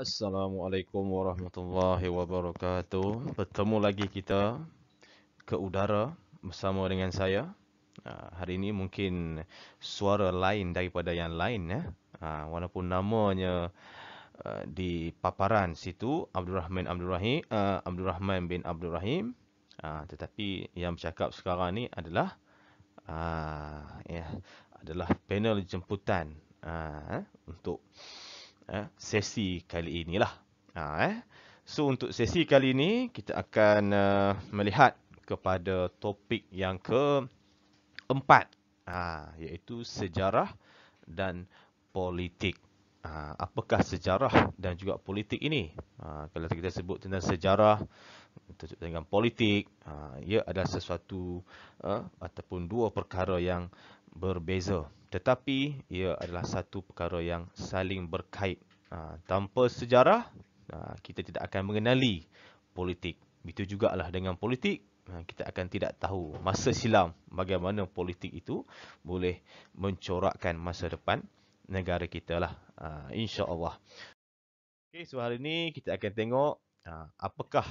Assalamualaikum warahmatullahi wabarakatuh. Bertemu lagi kita ke udara bersama dengan saya. Ah, hari ini mungkin suara lain daripada yang lain ya. Walaupun namanya ah, di paparan situ Abdul Rahman Abdul Rahim, Abdul Rahman bin Abdul Rahim. Tetapi yang bercakap sekarang ni adalah ya adalah panel jemputan eh, untuk eh, sesi kali inilah. Ha, eh. So, untuk sesi kali ini, kita akan uh, melihat kepada topik yang keempat, ha, iaitu sejarah dan politik. Ha, apakah sejarah dan juga politik ini? Ha, kalau kita sebut tentang sejarah, dengan politik, ha, ia adalah sesuatu uh, ataupun dua perkara yang berbeza. Tetapi, ia adalah satu perkara yang saling berkait Ha, tanpa sejarah, ha, kita tidak akan mengenali politik. Begitu lah dengan politik, ha, kita akan tidak tahu masa silam bagaimana politik itu boleh mencorakkan masa depan negara kita lah. Ha, InsyaAllah. Okay, so hari ini kita akan tengok ha, apakah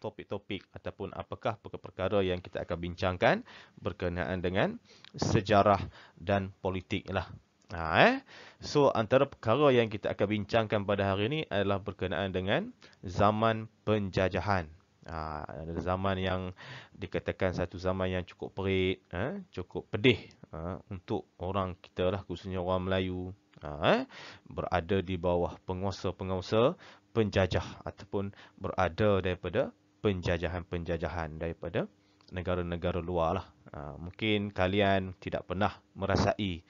topik-topik ataupun apakah perkara-perkara yang kita akan bincangkan berkenaan dengan sejarah dan politik lah. Ha, eh? So, antara perkara yang kita akan bincangkan pada hari ini adalah berkenaan dengan zaman penjajahan. Ha, zaman yang dikatakan satu zaman yang cukup perit, eh? cukup pedih ha, untuk orang kita lah, khususnya orang Melayu. Ha, eh? Berada di bawah penguasa-penguasa penjajah ataupun berada daripada penjajahan-penjajahan daripada negara-negara luar lah. Ha, mungkin kalian tidak pernah merasai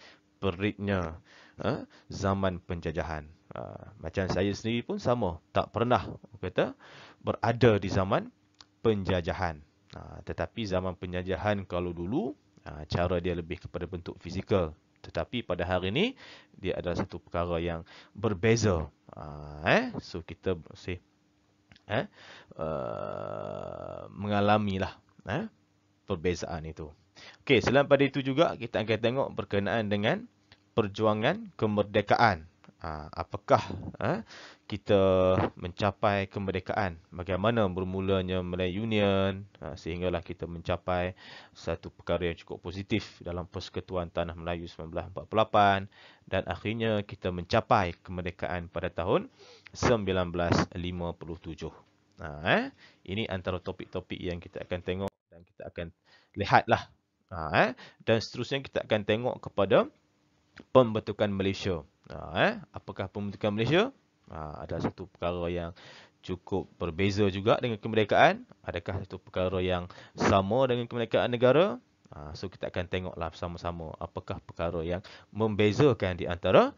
peritnya ha, eh, zaman penjajahan. Ha, macam saya sendiri pun sama, tak pernah kata berada di zaman penjajahan. Ha, tetapi zaman penjajahan kalau dulu ha, cara dia lebih kepada bentuk fizikal. Tetapi pada hari ini dia adalah satu perkara yang berbeza. Ha, eh, so kita say, eh, uh, mengalami lah eh, perbezaan itu. Okay, selain pada itu juga kita akan tengok berkenaan dengan perjuangan kemerdekaan. Ha, apakah ha, kita mencapai kemerdekaan? Bagaimana bermulanya Malay Union ha, sehinggalah kita mencapai satu perkara yang cukup positif dalam Persekutuan Tanah Melayu 1948 dan akhirnya kita mencapai kemerdekaan pada tahun 1957. Ha, eh? Ini antara topik-topik yang kita akan tengok dan kita akan lihatlah. Ha, eh? Dan seterusnya kita akan tengok kepada pembentukan Malaysia. Ha, eh? Apakah pembentukan Malaysia? Ha, ada satu perkara yang cukup berbeza juga dengan kemerdekaan. Adakah satu perkara yang sama dengan kemerdekaan negara? Ha, so, kita akan tengoklah sama-sama apakah perkara yang membezakan di antara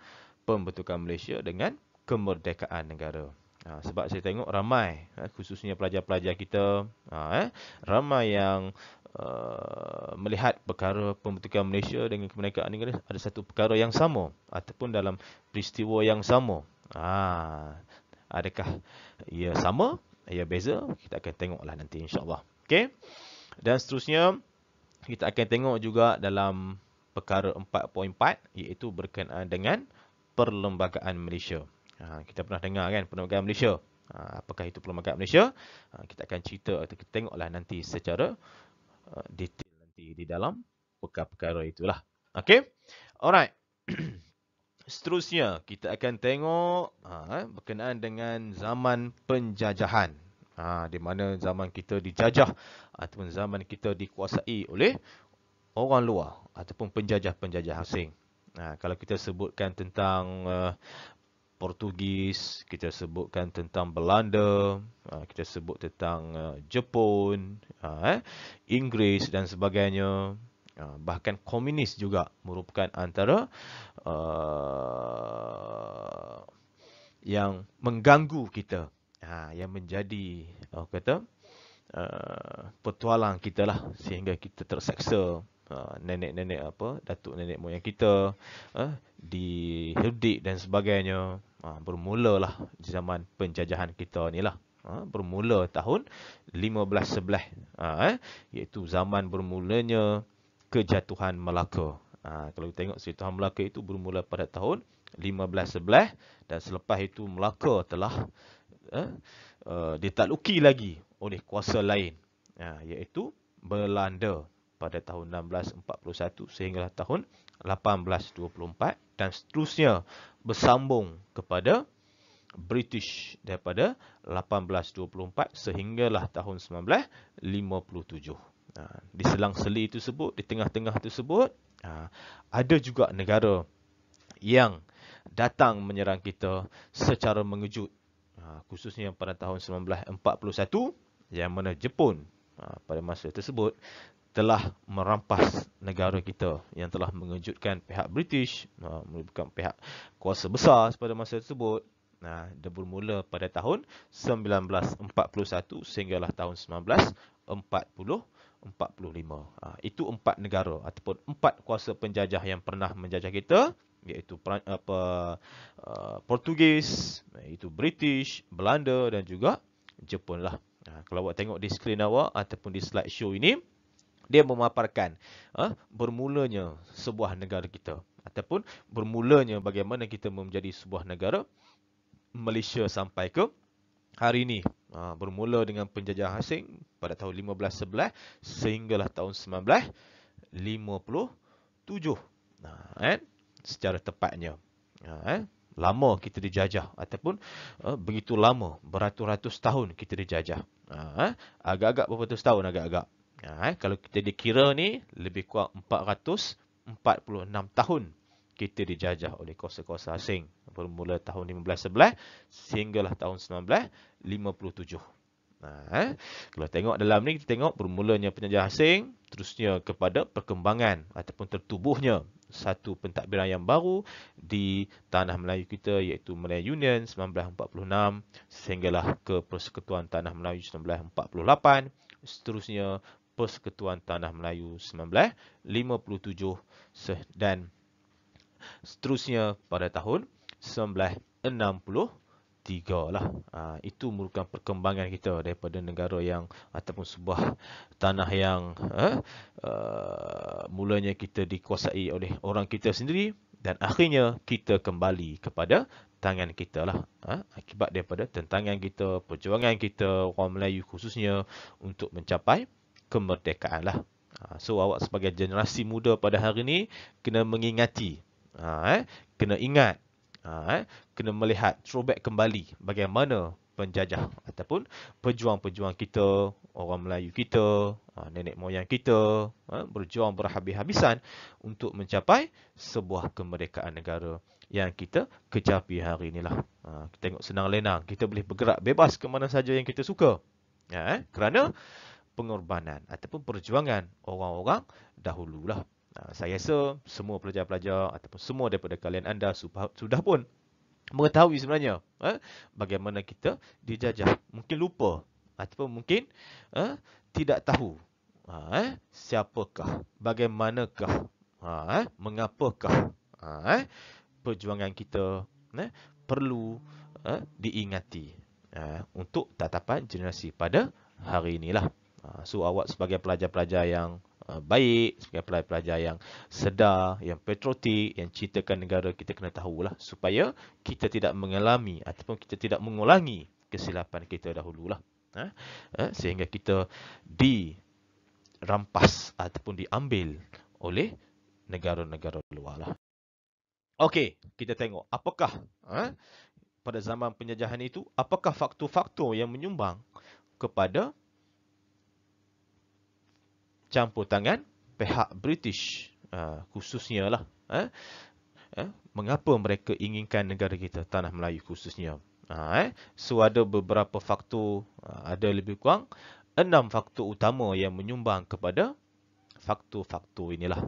pembentukan Malaysia dengan kemerdekaan negara. Ha, sebab saya tengok ramai, eh, khususnya pelajar-pelajar kita, ha, eh, ramai yang Uh, melihat perkara pembentukan Malaysia dengan kemerdekaan negara kan, ada satu perkara yang sama ataupun dalam peristiwa yang sama. Ha, adakah ia sama? Ia beza? Kita akan tengoklah nanti insyaAllah. Okay? Dan seterusnya kita akan tengok juga dalam perkara 4.4 iaitu berkenaan dengan perlembagaan Malaysia. Ha, kita pernah dengar kan perlembagaan Malaysia. Ha, apakah itu perlembagaan Malaysia? Ha, kita akan cerita atau kita tengoklah nanti secara Uh, detail nanti di dalam perkara-perkara itulah. Okey. Alright. Seterusnya kita akan tengok ha, berkenaan dengan zaman penjajahan. Ha, di mana zaman kita dijajah ataupun zaman kita dikuasai oleh orang luar ataupun penjajah-penjajah asing. Ha, kalau kita sebutkan tentang uh, Portugis, kita sebutkan tentang Belanda, ah, kita sebut tentang ah, Jepun, ah, eh, Inggeris dan sebagainya. Bahkan komunis juga merupakan antara yang mengganggu kita, yang menjadi kata petualang kita lah sehingga kita terseksa Ah, nenek-nenek uh, apa datuk nenek moyang kita uh, ah, di Herdik dan sebagainya uh, bermulalah di zaman penjajahan kita ni lah uh, bermula tahun 1511 uh, eh, iaitu zaman bermulanya kejatuhan Melaka uh, kalau kita tengok kejatuhan Melaka itu bermula pada tahun 1511 dan selepas itu Melaka telah uh, eh, uh, eh, ditakluki lagi oleh kuasa lain uh, iaitu Belanda pada tahun 1641 sehinggalah tahun 1824 dan seterusnya bersambung kepada British daripada 1824 sehinggalah tahun 1957. Ha, di selang-seli itu sebut, di tengah-tengah itu sebut, ha, ada juga negara yang datang menyerang kita secara mengejut. Ha, khususnya pada tahun 1941 yang mana Jepun pada masa tersebut telah merampas negara kita yang telah mengejutkan pihak British merupakan pihak kuasa besar pada masa tersebut Nah, dia bermula pada tahun 1941 sehinggalah tahun 1945. Ah, ha, itu empat negara ataupun empat kuasa penjajah yang pernah menjajah kita iaitu apa uh, Portugis, iaitu British, Belanda dan juga Jepun lah. Ha, kalau awak tengok di skrin awak ataupun di slide show ini, dia memaparkan uh, bermulanya sebuah negara kita ataupun bermulanya bagaimana kita menjadi sebuah negara Malaysia sampai ke hari ini uh, bermula dengan penjajahan asing pada tahun 1511 sehinggalah tahun 1957 nah uh, secara tepatnya uh, eh lama kita dijajah ataupun uh, begitu lama beratus-ratus tahun kita dijajah uh, eh? agak-agak beratus tahun agak-agak Ha, eh, kalau kita dikira ni, lebih kurang 446 tahun kita dijajah oleh kuasa-kuasa asing. Bermula tahun 1511 sehinggalah tahun 1957. Ha, eh. Kalau tengok dalam ni, kita tengok bermulanya penjajah asing, terusnya kepada perkembangan ataupun tertubuhnya satu pentadbiran yang baru di Tanah Melayu kita iaitu Melayu Union 1946 sehinggalah ke Persekutuan Tanah Melayu 1948 seterusnya Persekutuan Tanah Melayu 1957 dan seterusnya pada tahun 1963 lah. Ha, itu merupakan perkembangan kita daripada negara yang ataupun sebuah tanah yang eh, mulanya kita dikuasai oleh orang kita sendiri dan akhirnya kita kembali kepada tangan kita lah ha? akibat daripada tentangan kita, perjuangan kita orang Melayu khususnya untuk mencapai kemerdekaan lah. Ha, so awak sebagai generasi muda pada hari ini kena mengingati, ha, eh, kena ingat, ha, eh, kena melihat throwback kembali bagaimana penjajah ataupun pejuang-pejuang kita, orang Melayu kita, nenek moyang kita berjuang berhabis-habisan untuk mencapai sebuah kemerdekaan negara yang kita kecapi hari inilah. Kita tengok senang lenang, kita boleh bergerak bebas ke mana saja yang kita suka. Ya, eh, kerana pengorbanan ataupun perjuangan orang-orang dahulu lah ah, Saya rasa semua pelajar-pelajar ataupun semua daripada kalian anda sudah pun mengetahui sebenarnya eh, bagaimana kita dijajah. Mungkin lupa ataupun mungkin eh, tidak tahu ah, eh, siapakah, bagaimanakah, ah, eh, mengapakah eh, perjuangan kita eh, perlu eh, diingati eh, untuk tatapan generasi pada hari inilah. Ah, so awak sebagai pelajar-pelajar yang ah, baik, sebagai pelajar-pelajar yang sedar, yang patriotik, yang cintakan negara, kita kena tahulah supaya kita tidak mengalami ataupun kita tidak mengulangi kesilapan kita dahulu lah, ah, Sehingga kita dirampas ataupun diambil oleh negara-negara luar lah. Okey, kita tengok apakah pada zaman penjajahan itu, apakah faktor-faktor yang menyumbang kepada campur tangan pihak British ah, khususnya lah. Ah, ah, mengapa mereka inginkan negara kita tanah Melayu khususnya? Eh, so ada beberapa faktor, ada lebih kurang enam faktor utama yang menyumbang kepada faktor-faktor inilah.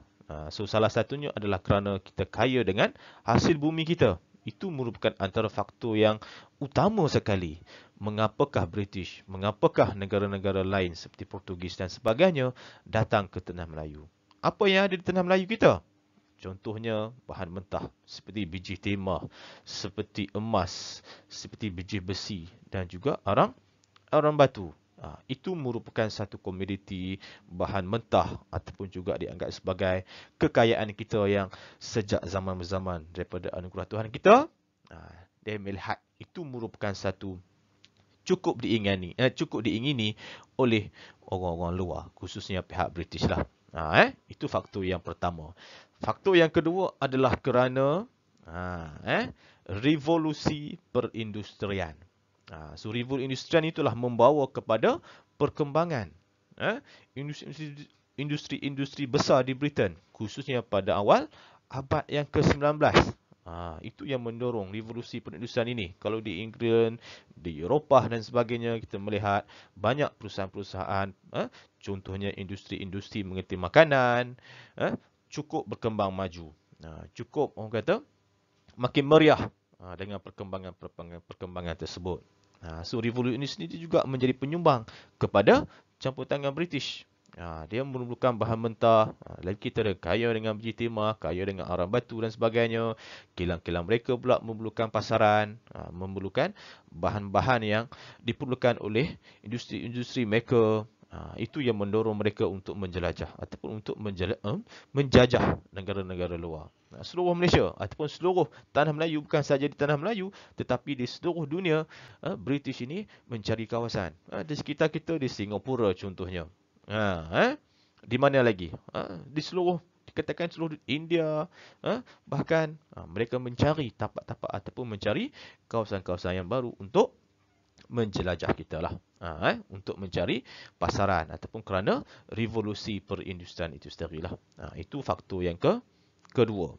So salah satunya adalah kerana kita kaya dengan hasil bumi kita. Itu merupakan antara faktor yang utama sekali. Mengapakah British, mengapakah negara-negara lain seperti Portugis dan sebagainya datang ke Tanah Melayu? Apa yang ada di Tanah Melayu kita? Contohnya, bahan mentah seperti biji timah, seperti emas, seperti biji besi dan juga arang, arang batu. Ha, itu merupakan satu komoditi bahan mentah ataupun juga dianggap sebagai kekayaan kita yang sejak zaman-zaman daripada anugerah Tuhan kita ha, dia melihat itu merupakan satu cukup diingini eh, cukup diingini oleh orang-orang luar khususnya pihak British lah ha, eh? itu faktor yang pertama faktor yang kedua adalah kerana ha, eh? revolusi perindustrian Ha, so revolution itulah membawa kepada perkembangan industri-industri ha, besar di Britain khususnya pada awal abad yang ke-19. Ha, itu yang mendorong revolusi perindustrian ini. Kalau di England, di Eropah dan sebagainya, kita melihat banyak perusahaan-perusahaan, eh, contohnya industri-industri mengerti makanan, eh, cukup berkembang maju. Ha, cukup, orang kata, makin meriah ha, dengan perkembangan-perkembangan tersebut. Ha, so revolusi ini sendiri juga menjadi penyumbang kepada campur tangan British. Ha, dia memerlukan bahan mentah. Ha, lagi kita ada kaya dengan biji timah, kaya dengan arang batu dan sebagainya. Kilang-kilang mereka pula memerlukan pasaran, ha, memerlukan bahan-bahan yang diperlukan oleh industri-industri mereka. -industri Ha, itu yang mendorong mereka untuk menjelajah ataupun untuk menjela, uh, menjajah negara-negara luar. Ha, seluruh Malaysia ataupun seluruh tanah Melayu bukan sahaja di tanah Melayu tetapi di seluruh dunia uh, British ini mencari kawasan. Uh, di sekitar kita di Singapura contohnya. Ha, eh? Di mana lagi? Ha, di seluruh, dikatakan seluruh India, bahkan mereka mencari tapak-tapak ataupun mencari kawasan-kawasan yang baru untuk menjelajah kita lah ha, eh, untuk mencari pasaran ataupun kerana revolusi perindustrian itu sendiri lah. Ha, itu faktor yang ke kedua.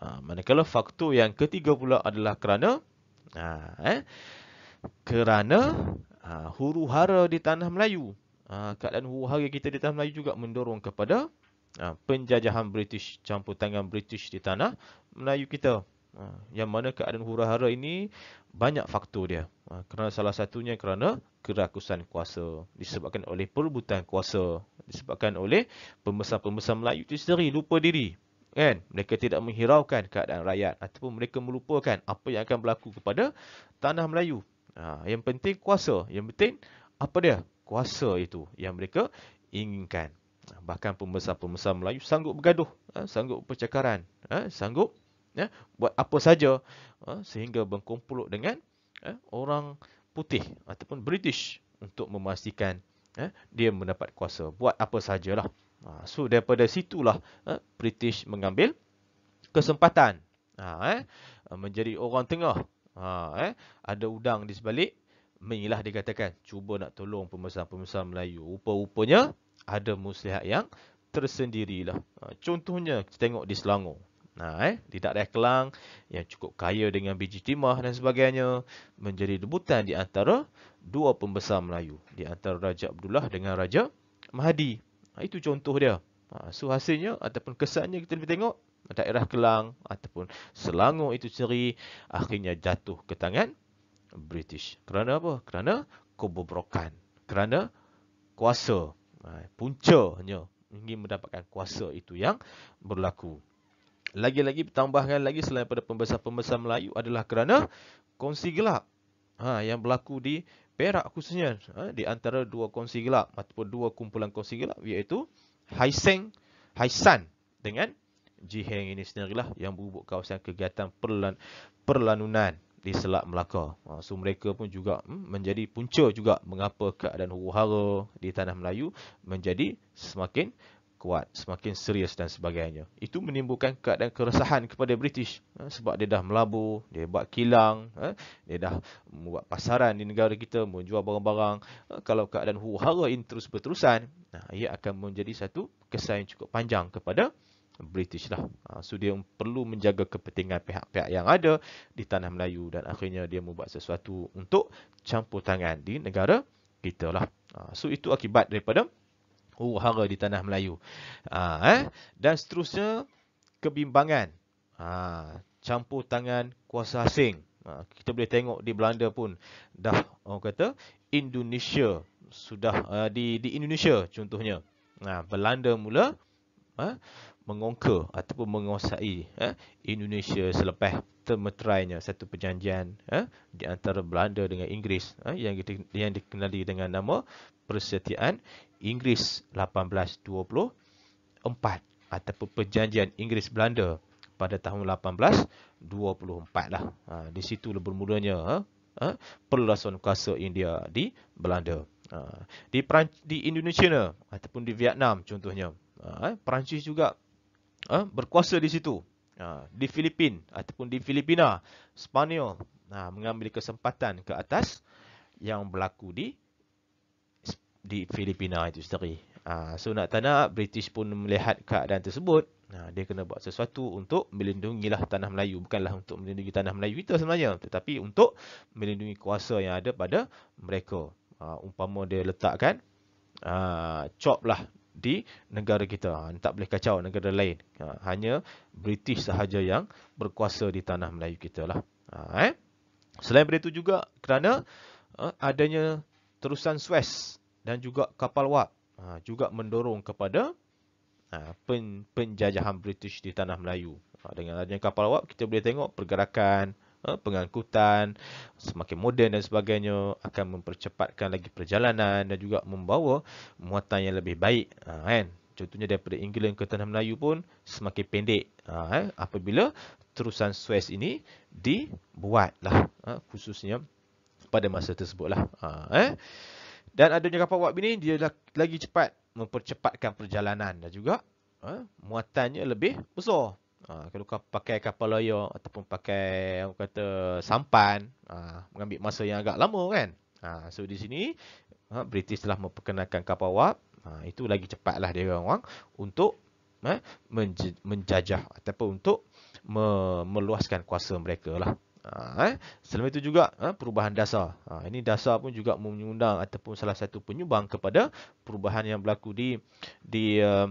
Ha, manakala faktor yang ketiga pula adalah kerana ha, eh, kerana ha, huru hara di tanah Melayu. Ha, keadaan huru hara kita di tanah Melayu juga mendorong kepada ha, penjajahan British, campur tangan British di tanah Melayu kita. Ha, yang mana keadaan huru-hara ini banyak faktor dia. Ha, kerana salah satunya kerana kerakusan kuasa disebabkan oleh perbutan kuasa, disebabkan oleh pembesar-pembesar Melayu itu sendiri lupa diri. Kan? Mereka tidak menghiraukan keadaan rakyat ataupun mereka melupakan apa yang akan berlaku kepada tanah Melayu. Ha, yang penting kuasa, yang penting apa dia? Kuasa itu yang mereka inginkan. Bahkan pembesar-pembesar Melayu sanggup bergaduh, sanggup percakaran, sanggup ya, buat apa saja uh, sehingga berkumpul dengan uh, orang putih ataupun British untuk memastikan uh, dia mendapat kuasa buat apa sajalah. Uh, so daripada situlah uh, British mengambil kesempatan uh, eh, menjadi orang tengah. Uh, eh, ada udang di sebalik Mengilah dikatakan cuba nak tolong pembesar-pembesar Melayu. Rupa-rupanya ada muslihat yang tersendirilah. Contohnya kita tengok di Selangor. Nah, eh? Di daerah Kelang yang cukup kaya dengan biji timah dan sebagainya menjadi debutan di antara dua pembesar Melayu. Di antara Raja Abdullah dengan Raja Mahdi. Ha, itu contoh dia. Ha, so hasilnya ataupun kesannya kita lebih tengok daerah Kelang ataupun Selangor itu sendiri akhirnya jatuh ke tangan British. Kerana apa? Kerana kebobrokan. Kerana kuasa. Ha, puncanya ingin mendapatkan kuasa itu yang berlaku lagi-lagi tambahkan lagi selain pada pembesar-pembesar Melayu adalah kerana kongsi gelap ha, yang berlaku di Perak khususnya ha, di antara dua kongsi gelap ataupun dua kumpulan kongsi gelap iaitu Hai Seng, Hai San dengan Ji Heng ini lah yang berhubung kawasan kegiatan perlan, perlanunan di Selat Melaka. Ha, so mereka pun juga hmm, menjadi punca juga mengapa keadaan huru-hara di tanah Melayu menjadi semakin kuat, semakin serius dan sebagainya. Itu menimbulkan keadaan keresahan kepada British eh, sebab dia dah melabur, dia buat kilang, eh, dia dah membuat pasaran di negara kita, menjual barang-barang. Eh, kalau keadaan huru-hara ini terus berterusan, nah, ia akan menjadi satu kesan yang cukup panjang kepada British lah. So dia perlu menjaga kepentingan pihak-pihak yang ada di tanah Melayu dan akhirnya dia membuat sesuatu untuk campur tangan di negara kita lah. So itu akibat daripada huru-hara oh, di tanah Melayu. Ha, eh? Dan seterusnya, kebimbangan. Ha, campur tangan kuasa asing. Ha, kita boleh tengok di Belanda pun dah orang kata Indonesia sudah uh, di di Indonesia contohnya. Ha, Belanda mula uh, mengongka ataupun menguasai uh, Indonesia selepas termeterainya satu perjanjian uh, di antara Belanda dengan Inggeris uh, yang di, yang dikenali dengan nama Persetiaan Inggeris 1824 ataupun perjanjian Inggeris Belanda pada tahun 1824 lah. Ha, di situ lah bermulanya ha, ha perlasan kuasa India di Belanda. Ha, di Peran di Indonesia ataupun di Vietnam contohnya. Ha, Perancis juga ha, berkuasa di situ. Ha, di Filipin ataupun di Filipina. Spanyol ha, mengambil kesempatan ke atas yang berlaku di di Filipina itu sendiri. Ha, so nak tak nak, British pun melihat keadaan tersebut. Ha, dia kena buat sesuatu untuk melindungi lah tanah Melayu. Bukanlah untuk melindungi tanah Melayu kita sebenarnya. Tetapi untuk melindungi kuasa yang ada pada mereka. Ha, umpama dia letakkan ha, cop lah di negara kita. Ha, tak boleh kacau negara lain. Ha, hanya British sahaja yang berkuasa di tanah Melayu kita lah. Ha, eh? Selain itu juga kerana ha, adanya terusan Suez dan juga kapal wap ha, juga mendorong kepada ha, penjajahan British di tanah Melayu. Ha, dengan adanya kapal wap kita boleh tengok pergerakan pengangkutan semakin moden dan sebagainya akan mempercepatkan lagi perjalanan dan juga membawa muatan yang lebih baik kan? contohnya daripada England ke tanah Melayu pun semakin pendek eh? apabila terusan Suez ini dibuatlah khususnya pada masa tersebutlah ha, eh dan adanya kapal wap ini, dia lagi cepat mempercepatkan perjalanan dan juga ha, muatannya lebih besar. Ha, kalau kau pakai kapal loyok ataupun pakai aku kata sampan, ha, mengambil masa yang agak lama kan. Ha, so di sini, ha, British telah memperkenalkan kapal wap. Ha, itu lagi cepatlah dia orang-orang untuk ha, menjajah ataupun untuk me meluaskan kuasa mereka lah. Ha, eh? Selain itu juga ha, perubahan dasar. Ha, ini dasar pun juga mengundang ataupun salah satu penyumbang kepada perubahan yang berlaku di di eh,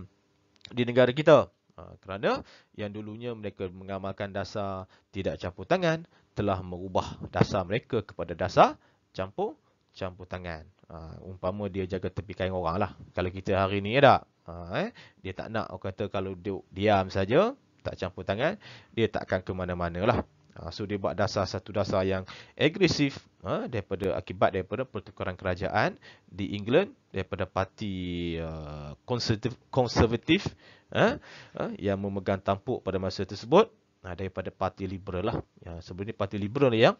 di negara kita. Kerana yang dulunya mereka mengamalkan dasar tidak campur tangan telah mengubah dasar mereka kepada dasar campur campur tangan. Uh, umpama dia jaga tepi kain orang lah. Kalau kita hari ini ada, ya eh, dia tak nak orang kata kalau duduk diam saja, tak campur tangan, dia takkan ke mana-mana lah. Ah, so dia buat dasar satu dasar yang agresif ha, daripada akibat daripada pertukaran kerajaan di England daripada parti uh, konservatif uh, ha, ha, yang memegang tampuk pada masa tersebut ha, daripada parti liberal lah. Ya, sebenarnya parti liberal yang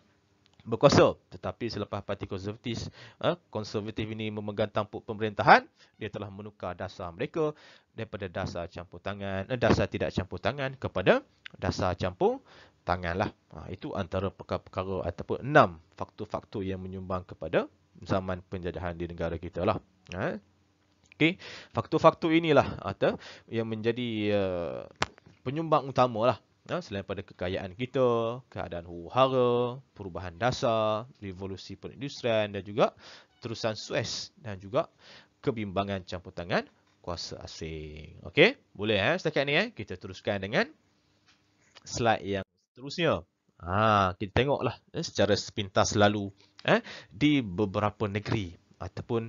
berkuasa tetapi selepas parti konservatif eh, konservatif ini memegang tampuk pemerintahan dia telah menukar dasar mereka daripada dasar campur tangan eh, dasar tidak campur tangan kepada dasar campur tanganlah ha, itu antara perkara-perkara ataupun enam faktor-faktor yang menyumbang kepada zaman penjajahan di negara kita lah ha. okey faktor-faktor inilah atau yang menjadi uh, penyumbang utamalah Ya, selain pada kekayaan kita, keadaan huru-hara, perubahan dasar, revolusi perindustrian dan juga terusan Suez dan juga kebimbangan campur tangan kuasa asing. Okey, boleh eh setakat ni eh. Kita teruskan dengan slide yang seterusnya. Ha, kita tengoklah eh, secara sepintas lalu eh, di beberapa negeri ataupun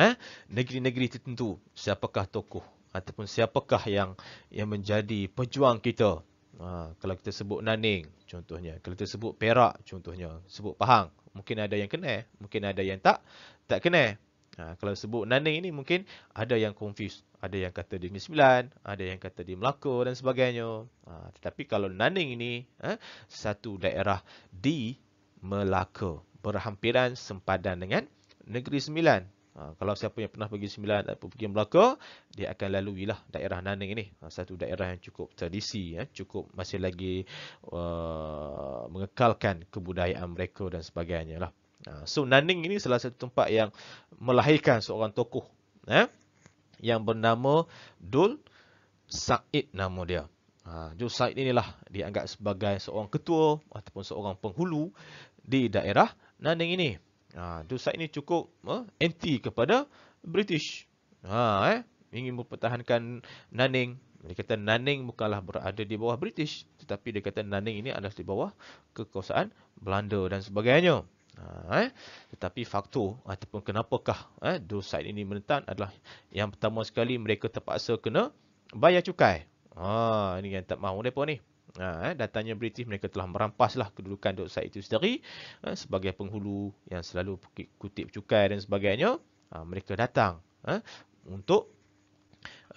eh, negeri-negeri tertentu siapakah tokoh ataupun siapakah yang yang menjadi pejuang kita Ha, kalau kita sebut Naning contohnya, kalau kita sebut Perak contohnya, sebut Pahang, mungkin ada yang kena, mungkin ada yang tak tak kena. Ha, kalau sebut Naning ini mungkin ada yang confused, ada yang kata di Sembilan, ada yang kata di Melaka dan sebagainya. Ha, tetapi kalau Naning ini ha, satu daerah di Melaka, berhampiran sempadan dengan Negeri Sembilan Ha, kalau siapa yang pernah pergi Sembilan atau eh, pergi Melaka, dia akan lalui lah daerah Nanning ini. Ha, satu daerah yang cukup tradisi, ya, cukup masih lagi uh, mengekalkan kebudayaan mereka dan sebagainya lah. Ha, so, Nanning ini salah satu tempat yang melahirkan seorang tokoh ya, yang bernama Dul Said nama dia. Ha, Dul Said inilah dianggap sebagai seorang ketua ataupun seorang penghulu di daerah Nanning ini. Ha, tu side ni cukup uh, anti kepada British. Ha, eh? Ingin mempertahankan Naning. Dia kata Nanning bukanlah berada di bawah British. Tetapi dia kata Nanning ini adalah di bawah kekuasaan Belanda dan sebagainya. Ha, eh? Tetapi faktor ataupun kenapakah eh, dua side ini menentang adalah yang pertama sekali mereka terpaksa kena bayar cukai. Ha, ini yang tak mahu mereka ni. Ha, eh, datangnya British mereka telah merampas lah kedudukan Dr. Said itu sendiri eh, sebagai penghulu yang selalu kutip cukai dan sebagainya. Ha, mereka datang eh, untuk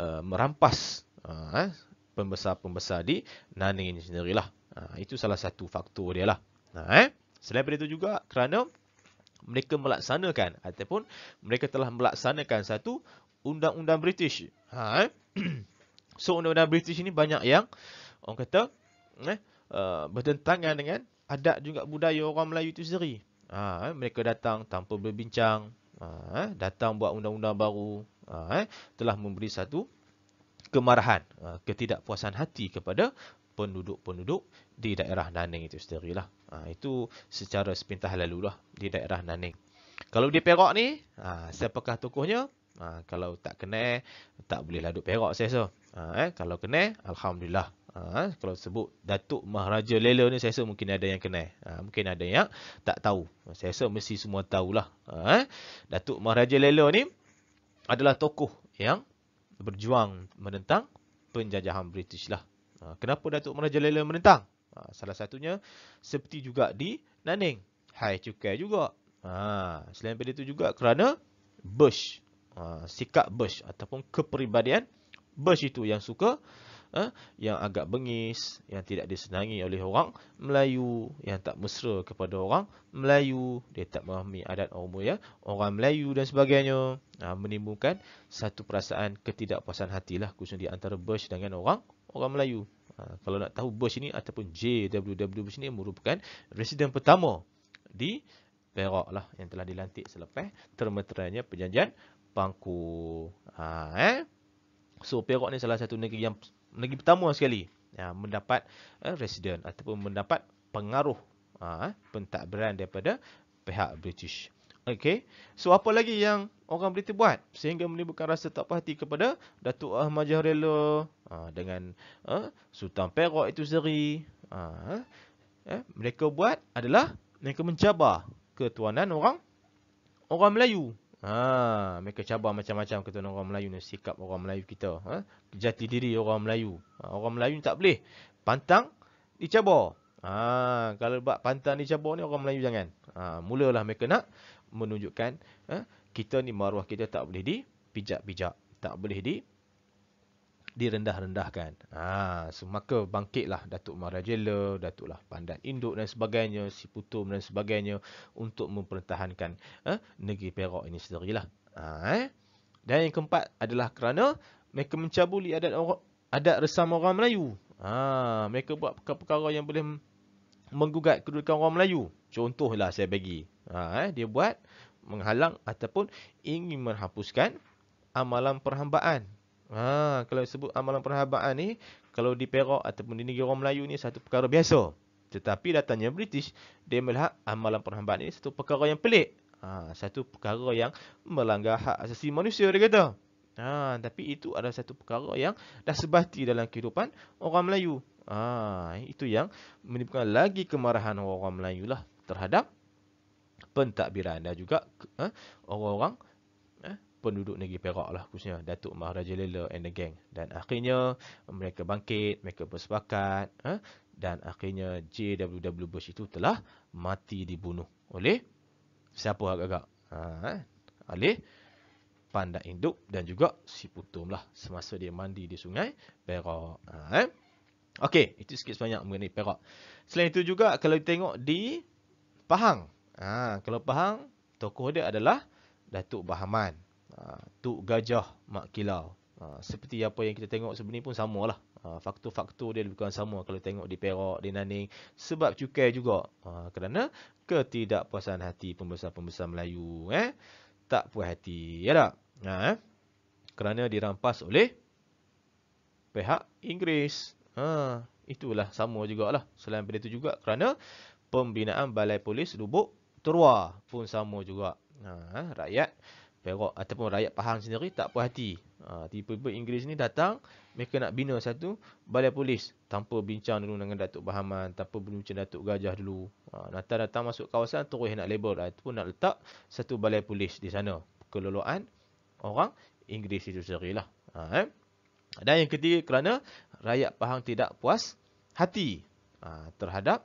uh, merampas uh, pembesar-pembesar di Nanning ini sendiri lah. Ha, itu salah satu faktor dia lah. Ha, eh. Selain itu juga kerana mereka melaksanakan ataupun mereka telah melaksanakan satu undang-undang British. Ha, eh. so undang-undang British ini banyak yang orang kata eh, uh, bertentangan dengan adat juga budaya orang Melayu itu sendiri. Ha, eh, mereka datang tanpa berbincang, ha, eh, datang buat undang-undang baru, ha, eh, telah memberi satu kemarahan, eh, ketidakpuasan hati kepada penduduk-penduduk di daerah Naning itu sendiri. Lah. Ha, itu secara sepintas lalu lah, di daerah Naning. Kalau di Perak ni, ha, siapakah tokohnya? Ha, kalau tak kena, tak boleh laduk Perak saya so. Ha, eh, kalau kena, Alhamdulillah. Ha, kalau sebut Datuk Maharaja Lela ni saya rasa mungkin ada yang kenal. Ha, mungkin ada yang tak tahu. Saya rasa mesti semua tahulah. Ha, Datuk Maharaja Lela ni adalah tokoh yang berjuang menentang penjajahan British lah. Ha, kenapa Datuk Maharaja Lela menentang? Ha, salah satunya seperti juga di Naning. Hai cukai juga. Ha, selain daripada itu juga kerana Bush. Ha, sikap Bush ataupun kepribadian Bush itu yang suka eh, yang agak bengis, yang tidak disenangi oleh orang Melayu, yang tak mesra kepada orang Melayu, dia tak memahami adat orang Melayu, orang Melayu dan sebagainya, ha, menimbulkan satu perasaan ketidakpuasan lah khususnya di antara Bush dengan orang orang Melayu. Ha, kalau nak tahu Bush ini ataupun JWW Bush ini merupakan Residen pertama di Perak lah yang telah dilantik selepas termeteranya perjanjian Pangku. Ha, eh? So Perak ni salah satu negeri yang lagi pertama sekali ya, mendapat eh, resident ataupun mendapat pengaruh ah, pentadbiran daripada pihak British. Okey. So apa lagi yang orang British buat sehingga menimbulkan rasa tak puas hati kepada Datuk Ahmad Jahrela ah, dengan eh, Sultan Perak itu sendiri. Ah, eh, mereka buat adalah mereka mencabar ketuanan orang orang Melayu Ha, mereka cabar macam-macam kata orang Melayu ni sikap orang Melayu kita, ha? jati diri orang Melayu. Ha, orang Melayu tak boleh pantang dicabar. Ha, kalau buat pantang dicabar ni orang Melayu jangan. Ha, mulalah mereka nak menunjukkan ha, kita ni maruah kita tak boleh dipijak-pijak, tak boleh di direndah-rendahkan. Ha, semaka bangkitlah Datuk Marajela, Datuk lah Pandan Induk dan sebagainya, Si Putum dan sebagainya untuk mempertahankan eh, negeri Perak ini sendiri lah. Ha, eh? Dan yang keempat adalah kerana mereka mencabuli adat orang, adat resam orang Melayu. Ha, mereka buat perkara-perkara yang boleh menggugat kedudukan orang Melayu. Contohlah saya bagi. Ha, eh? dia buat menghalang ataupun ingin menghapuskan amalan perhambaan Ha, kalau sebut amalan perhabaan ni, kalau di Perak ataupun di negara Melayu ni satu perkara biasa. Tetapi datangnya British, dia melihat amalan perhambaan ini satu perkara yang pelik. Ha, satu perkara yang melanggar hak asasi manusia, dia kata. Ha, tapi itu adalah satu perkara yang dah sebati dalam kehidupan orang Melayu. Ha, itu yang menimbulkan lagi kemarahan orang Melayu lah terhadap pentadbiran dan juga ha, orang-orang penduduk negeri Perak lah khususnya Datuk Maharaja Lela and the gang dan akhirnya mereka bangkit mereka bersepakat eh? dan akhirnya JWW Bush itu telah mati dibunuh oleh siapa agak-agak ha, kan? oleh pandak induk dan juga si putum lah semasa dia mandi di sungai Perak ha, eh? itu sikit sebanyak mengenai Perak. Selain itu juga, kalau tengok di Pahang. Ha, kalau Pahang, tokoh dia adalah Datuk Bahaman. Ah, Tuk Gajah Mak Kilau. Ah, seperti apa yang kita tengok sebenarnya pun samalah. Ha, faktor-faktor dia lebih kurang sama kalau tengok di Perak, di Naning. Sebab cukai juga. kerana ketidakpuasan hati pembesar-pembesar Melayu. Eh? Tak puas hati. Ya tak? Ha, eh? Kerana dirampas oleh pihak Inggeris. Ha, itulah sama juga lah. Selain benda itu juga kerana pembinaan balai polis Lubuk Teruah pun sama juga. Ha, Rakyat. Perak ataupun rakyat Pahang sendiri tak puas hati. Ha, tiba-tiba Inggeris ni datang, mereka nak bina satu balai polis tanpa bincang dulu dengan Datuk Bahaman, tanpa bincang Datuk Gajah dulu. Ha, datang, datang masuk kawasan terus nak label lah. pun nak letak satu balai polis di sana. Keloloan orang Inggeris itu sendiri lah. Ha, eh? Dan yang ketiga kerana rakyat Pahang tidak puas hati ha, terhadap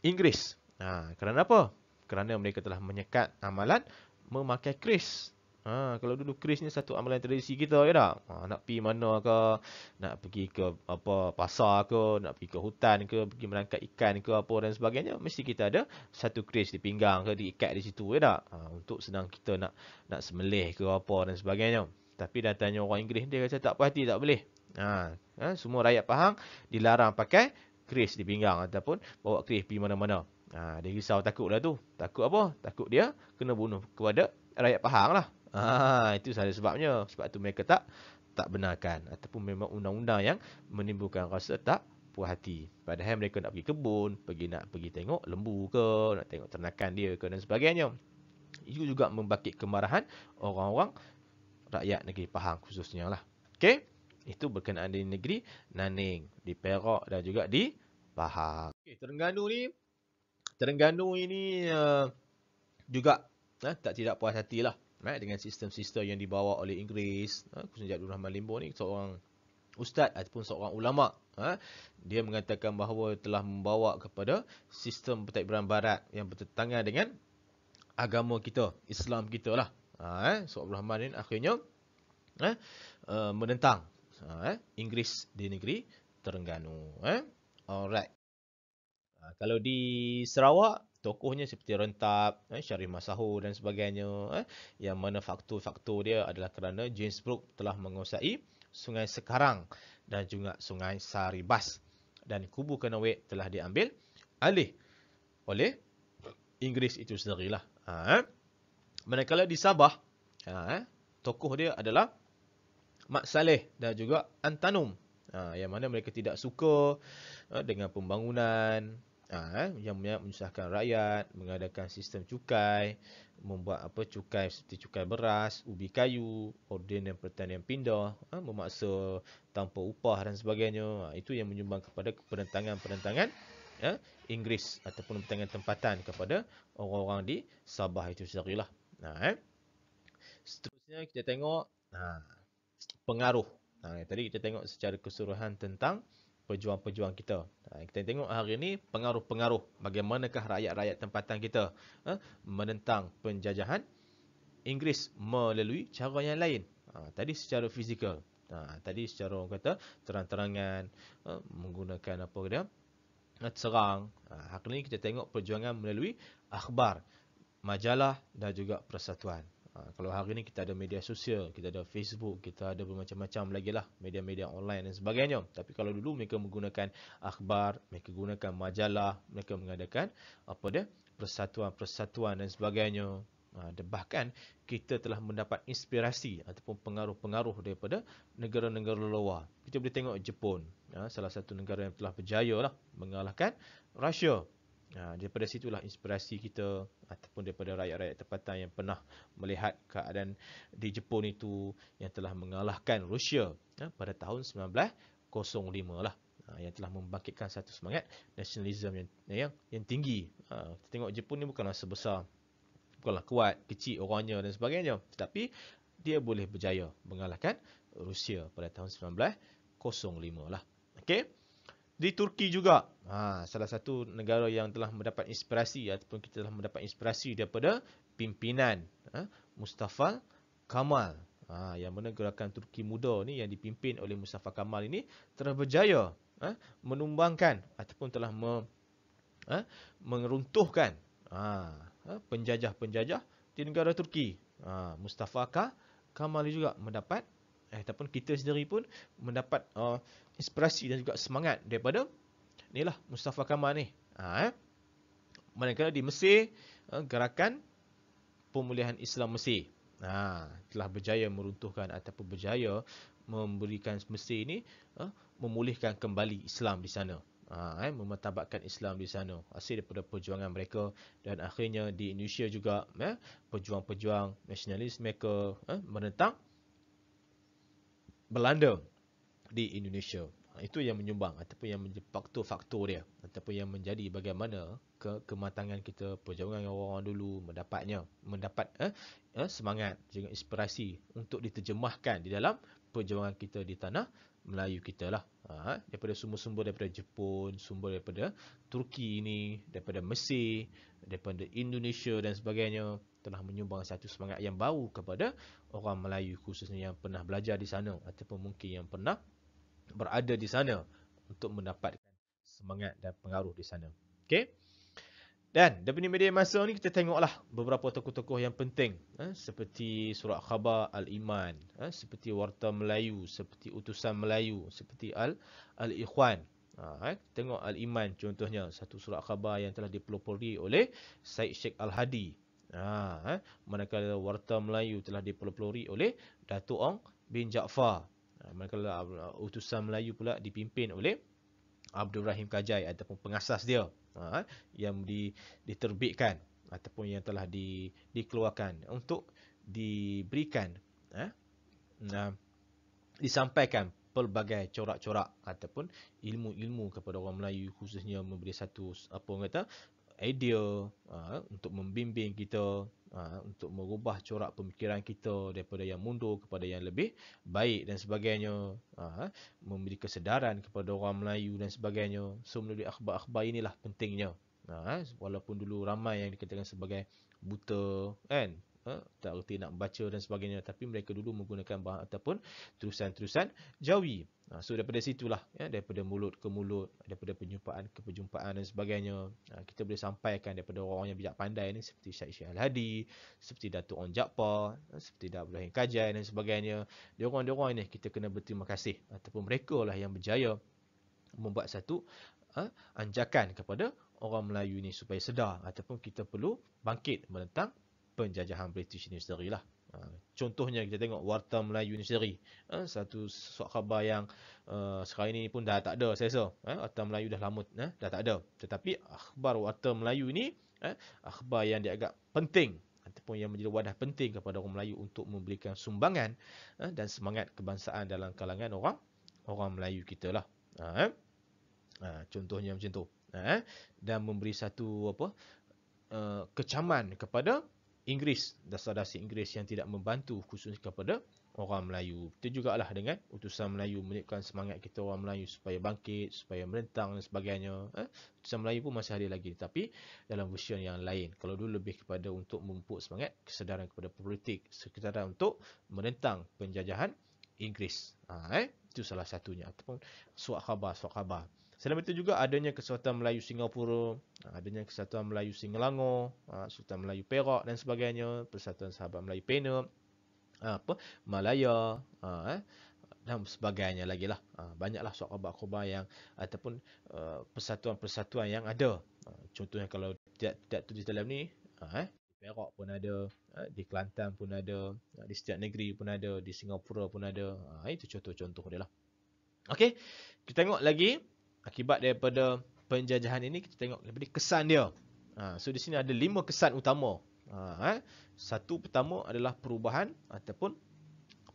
Inggeris. Ha, kerana apa? kerana mereka telah menyekat amalan memakai kris. Ha, kalau dulu kris ni satu amalan tradisi kita ya tak? Ha, nak pergi mana ke? Nak pergi ke apa pasar ke? Nak pergi ke hutan ke? Pergi menangkap ikan ke apa dan sebagainya? Mesti kita ada satu kris di pinggang ke diikat di situ ya tak? Ha, untuk senang kita nak nak semelih ke apa dan sebagainya. Tapi dah orang Inggeris dia kata tak pasti tak boleh. Ha, ha, semua rakyat Pahang dilarang pakai kris di pinggang ataupun bawa kris pergi mana-mana. Ha, dia risau takut lah tu. Takut apa? Takut dia kena bunuh kepada rakyat Pahang lah. Ha, itu salah sebabnya. Sebab tu mereka tak tak benarkan. Ataupun memang undang-undang yang menimbulkan rasa tak puas hati. Padahal mereka nak pergi kebun, pergi nak pergi tengok lembu ke, nak tengok ternakan dia ke dan sebagainya. Itu juga membakit kemarahan orang-orang rakyat negeri Pahang khususnya lah. Okay? Itu berkenaan di negeri Naning, di Perak dan juga di Pahang. Okay, Terengganu ni Terengganu ini uh, juga uh, tak tidak puas hatilah uh, dengan sistem-sistem yang dibawa oleh Inggeris. Uh, Khususnya Abdul Rahman Limbo ni seorang ustaz ataupun seorang ulama. Uh, dia mengatakan bahawa telah membawa kepada sistem pentadbiran barat yang bertentangan dengan agama kita, Islam kita lah. Uh, eh. So Abdul Rahman ni akhirnya eh, uh, menentang uh, Inggeris di negeri Terengganu. Eh. Alright. Ah, kalau di Sarawak tokohnya seperti Rentap, eh, Syarif Masahu dan sebagainya eh, yang mana faktor-faktor dia adalah kerana James Brooke telah menguasai Sungai Sekarang dan juga Sungai Saribas dan kubu Kenawek telah diambil alih oleh Inggeris itu sendirilah. Ha, eh. Manakala di Sabah, ha, eh, tokoh dia adalah Mat Saleh dan juga Antanum. Ha, yang mana mereka tidak suka ha, dengan pembangunan Ha, yang menyusahkan rakyat, mengadakan sistem cukai, membuat apa cukai seperti cukai beras, ubi kayu, orden dan pertanian pindah, ha, memaksa tanpa upah dan sebagainya. Ha, itu yang menyumbang kepada penentangan-penentangan ya, Inggeris ataupun penentangan tempatan kepada orang-orang di Sabah itu sendiri lah. Nah, eh. Seterusnya kita tengok nah, pengaruh. Nah, tadi kita tengok secara keseluruhan tentang pejuang-pejuang kita. Ha, kita tengok hari ini pengaruh-pengaruh bagaimanakah rakyat-rakyat tempatan kita ha, menentang penjajahan Inggeris melalui cara yang lain. Ha, tadi secara fizikal. Tadi secara orang kata terang-terangan menggunakan apa dia serang. Hari ini kita tengok perjuangan melalui akhbar, majalah dan juga persatuan. Ha, kalau hari ni kita ada media sosial, kita ada Facebook, kita ada bermacam-macam lagi lah media-media online dan sebagainya. Tapi kalau dulu mereka menggunakan akhbar, mereka gunakan majalah, mereka mengadakan apa dia persatuan-persatuan dan sebagainya. Ha, dan bahkan kita telah mendapat inspirasi ataupun pengaruh-pengaruh daripada negara-negara luar. Kita boleh tengok Jepun, ha, salah satu negara yang telah berjaya lah mengalahkan Rusia Ha, daripada situlah inspirasi kita ataupun daripada rakyat-rakyat tempatan yang pernah melihat keadaan di Jepun itu yang telah mengalahkan Rusia ya, pada tahun 1905 lah ha, yang telah membangkitkan satu semangat nasionalisme yang, yang yang tinggi. Kita tengok Jepun ni bukanlah sebesar bukanlah kuat, kecil orangnya dan sebagainya, tetapi dia boleh berjaya mengalahkan Rusia pada tahun 1905 lah. Okey di Turki juga. Ha, salah satu negara yang telah mendapat inspirasi ataupun kita telah mendapat inspirasi daripada pimpinan eh, Mustafa Kamal. Ha, yang mana gerakan Turki muda ni yang dipimpin oleh Mustafa Kamal ini telah berjaya eh, menumbangkan ataupun telah me, eh, mengeruntuhkan ha, penjajah-penjajah di negara Turki. Ha, Mustafa Kamal juga mendapat eh, ataupun kita sendiri pun mendapat uh, inspirasi dan juga semangat daripada ni lah Mustafa Kamal ni. Ha, eh. Manakala di Mesir, uh, gerakan pemulihan Islam Mesir ha, telah berjaya meruntuhkan ataupun berjaya memberikan Mesir ini uh, memulihkan kembali Islam di sana. Ha, eh, memetabatkan Islam di sana hasil daripada perjuangan mereka dan akhirnya di Indonesia juga eh, pejuang-pejuang nasionalis mereka eh, menentang Belanda di Indonesia. Ha, itu yang menyumbang ataupun yang menjadi faktor-faktor dia ataupun yang menjadi bagaimana ke kematangan kita perjuangan orang-orang dulu mendapatnya mendapat eh, eh, semangat dengan inspirasi untuk diterjemahkan di dalam perjuangan kita di tanah Melayu kita lah ha, daripada sumber-sumber daripada Jepun sumber daripada Turki ini daripada Mesir daripada Indonesia dan sebagainya telah menyumbang satu semangat yang baru kepada orang Melayu khususnya yang pernah belajar di sana ataupun mungkin yang pernah berada di sana untuk mendapatkan semangat dan pengaruh di sana. Okey. Dan daripada media masa ni kita tengoklah beberapa tokoh-tokoh yang penting eh, seperti surat khabar Al-Iman, eh, seperti warta Melayu, seperti utusan Melayu, seperti Al Al-Ikhwan. Ha, eh, tengok Al-Iman contohnya satu surat khabar yang telah dipelopori oleh Syed Sheikh Al-Hadi Ha, eh? Manakala warta Melayu telah dipelopori oleh Datuk Ong bin Mereka ha, Manakala uh, utusan Melayu pula dipimpin oleh Abdul Rahim Kajai ataupun pengasas dia ha, eh? yang di, diterbitkan ataupun yang telah di, dikeluarkan untuk diberikan eh, nah, disampaikan pelbagai corak-corak ataupun ilmu-ilmu kepada orang Melayu khususnya memberi satu apa kata idea uh, untuk membimbing kita uh, untuk merubah corak pemikiran kita daripada yang mundur kepada yang lebih baik dan sebagainya uh, memberi kesedaran kepada orang Melayu dan sebagainya so melalui akhbar-akhbar inilah pentingnya uh, walaupun dulu ramai yang dikatakan sebagai buta kan tak reti nak baca dan sebagainya tapi mereka dulu menggunakan bahasa ataupun terusan-terusan jawi ha, so daripada situlah ya daripada mulut ke mulut daripada penjumpaan ke penjumpaan dan sebagainya ha, kita boleh sampaikan daripada orang yang bijak pandai ni seperti Syekh Syekh Al-Hadi seperti Datuk Ong Jakpa ha, seperti Datuk Ibrahim Kajian dan sebagainya Dia orang diorang orang ini kita kena berterima kasih ataupun mereka lah yang berjaya membuat satu anjakan kepada orang Melayu ni supaya sedar ataupun kita perlu bangkit menentang penjajahan British ini sendiri lah. Ha, contohnya kita tengok Warta Melayu ini sendiri. Ha, satu suat khabar yang ha, sekarang ini pun dah tak ada saya rasa. Warta Melayu dah lama dah tak ada. Tetapi akhbar Warta Melayu ini akhbar yang dia agak penting ataupun yang menjadi wadah penting kepada orang Melayu untuk memberikan sumbangan dan semangat kebangsaan dalam kalangan orang orang Melayu kita lah. Contohnya macam tu. Dan memberi satu apa kecaman kepada Inggeris, dasar-dasar Inggeris yang tidak membantu khusus kepada orang Melayu. juga lah dengan utusan Melayu menunjukkan semangat kita orang Melayu supaya bangkit, supaya merentang dan sebagainya. Eh? Utusan Melayu pun masih ada lagi tapi dalam versi yang lain. Kalau dulu lebih kepada untuk memupuk semangat kesedaran kepada politik, sekadar untuk merentang penjajahan Inggeris. Ha, eh? Itu salah satunya ataupun suak khabar, suak khabar. Selain itu juga adanya Kesatuan Melayu Singapura, adanya Kesatuan Melayu Singelangor, ah, Kesatuan Melayu Perak dan sebagainya, Persatuan Sahabat Melayu Penang, ah, apa Malaya, ah, eh, dan sebagainya lagi lah. Banyaklah sokabak khubah yang ataupun persatuan-persatuan yang ada. Contohnya kalau tidak, tidak tulis dalam ni, eh, di Perak pun ada, di Kelantan pun ada, di setiap negeri pun ada, di Singapura pun ada. Itu contoh-contoh dia lah. Okey, kita tengok lagi akibat daripada penjajahan ini kita tengok daripada kesan dia. Ha, so di sini ada lima kesan utama. Ha, eh. Satu pertama adalah perubahan ataupun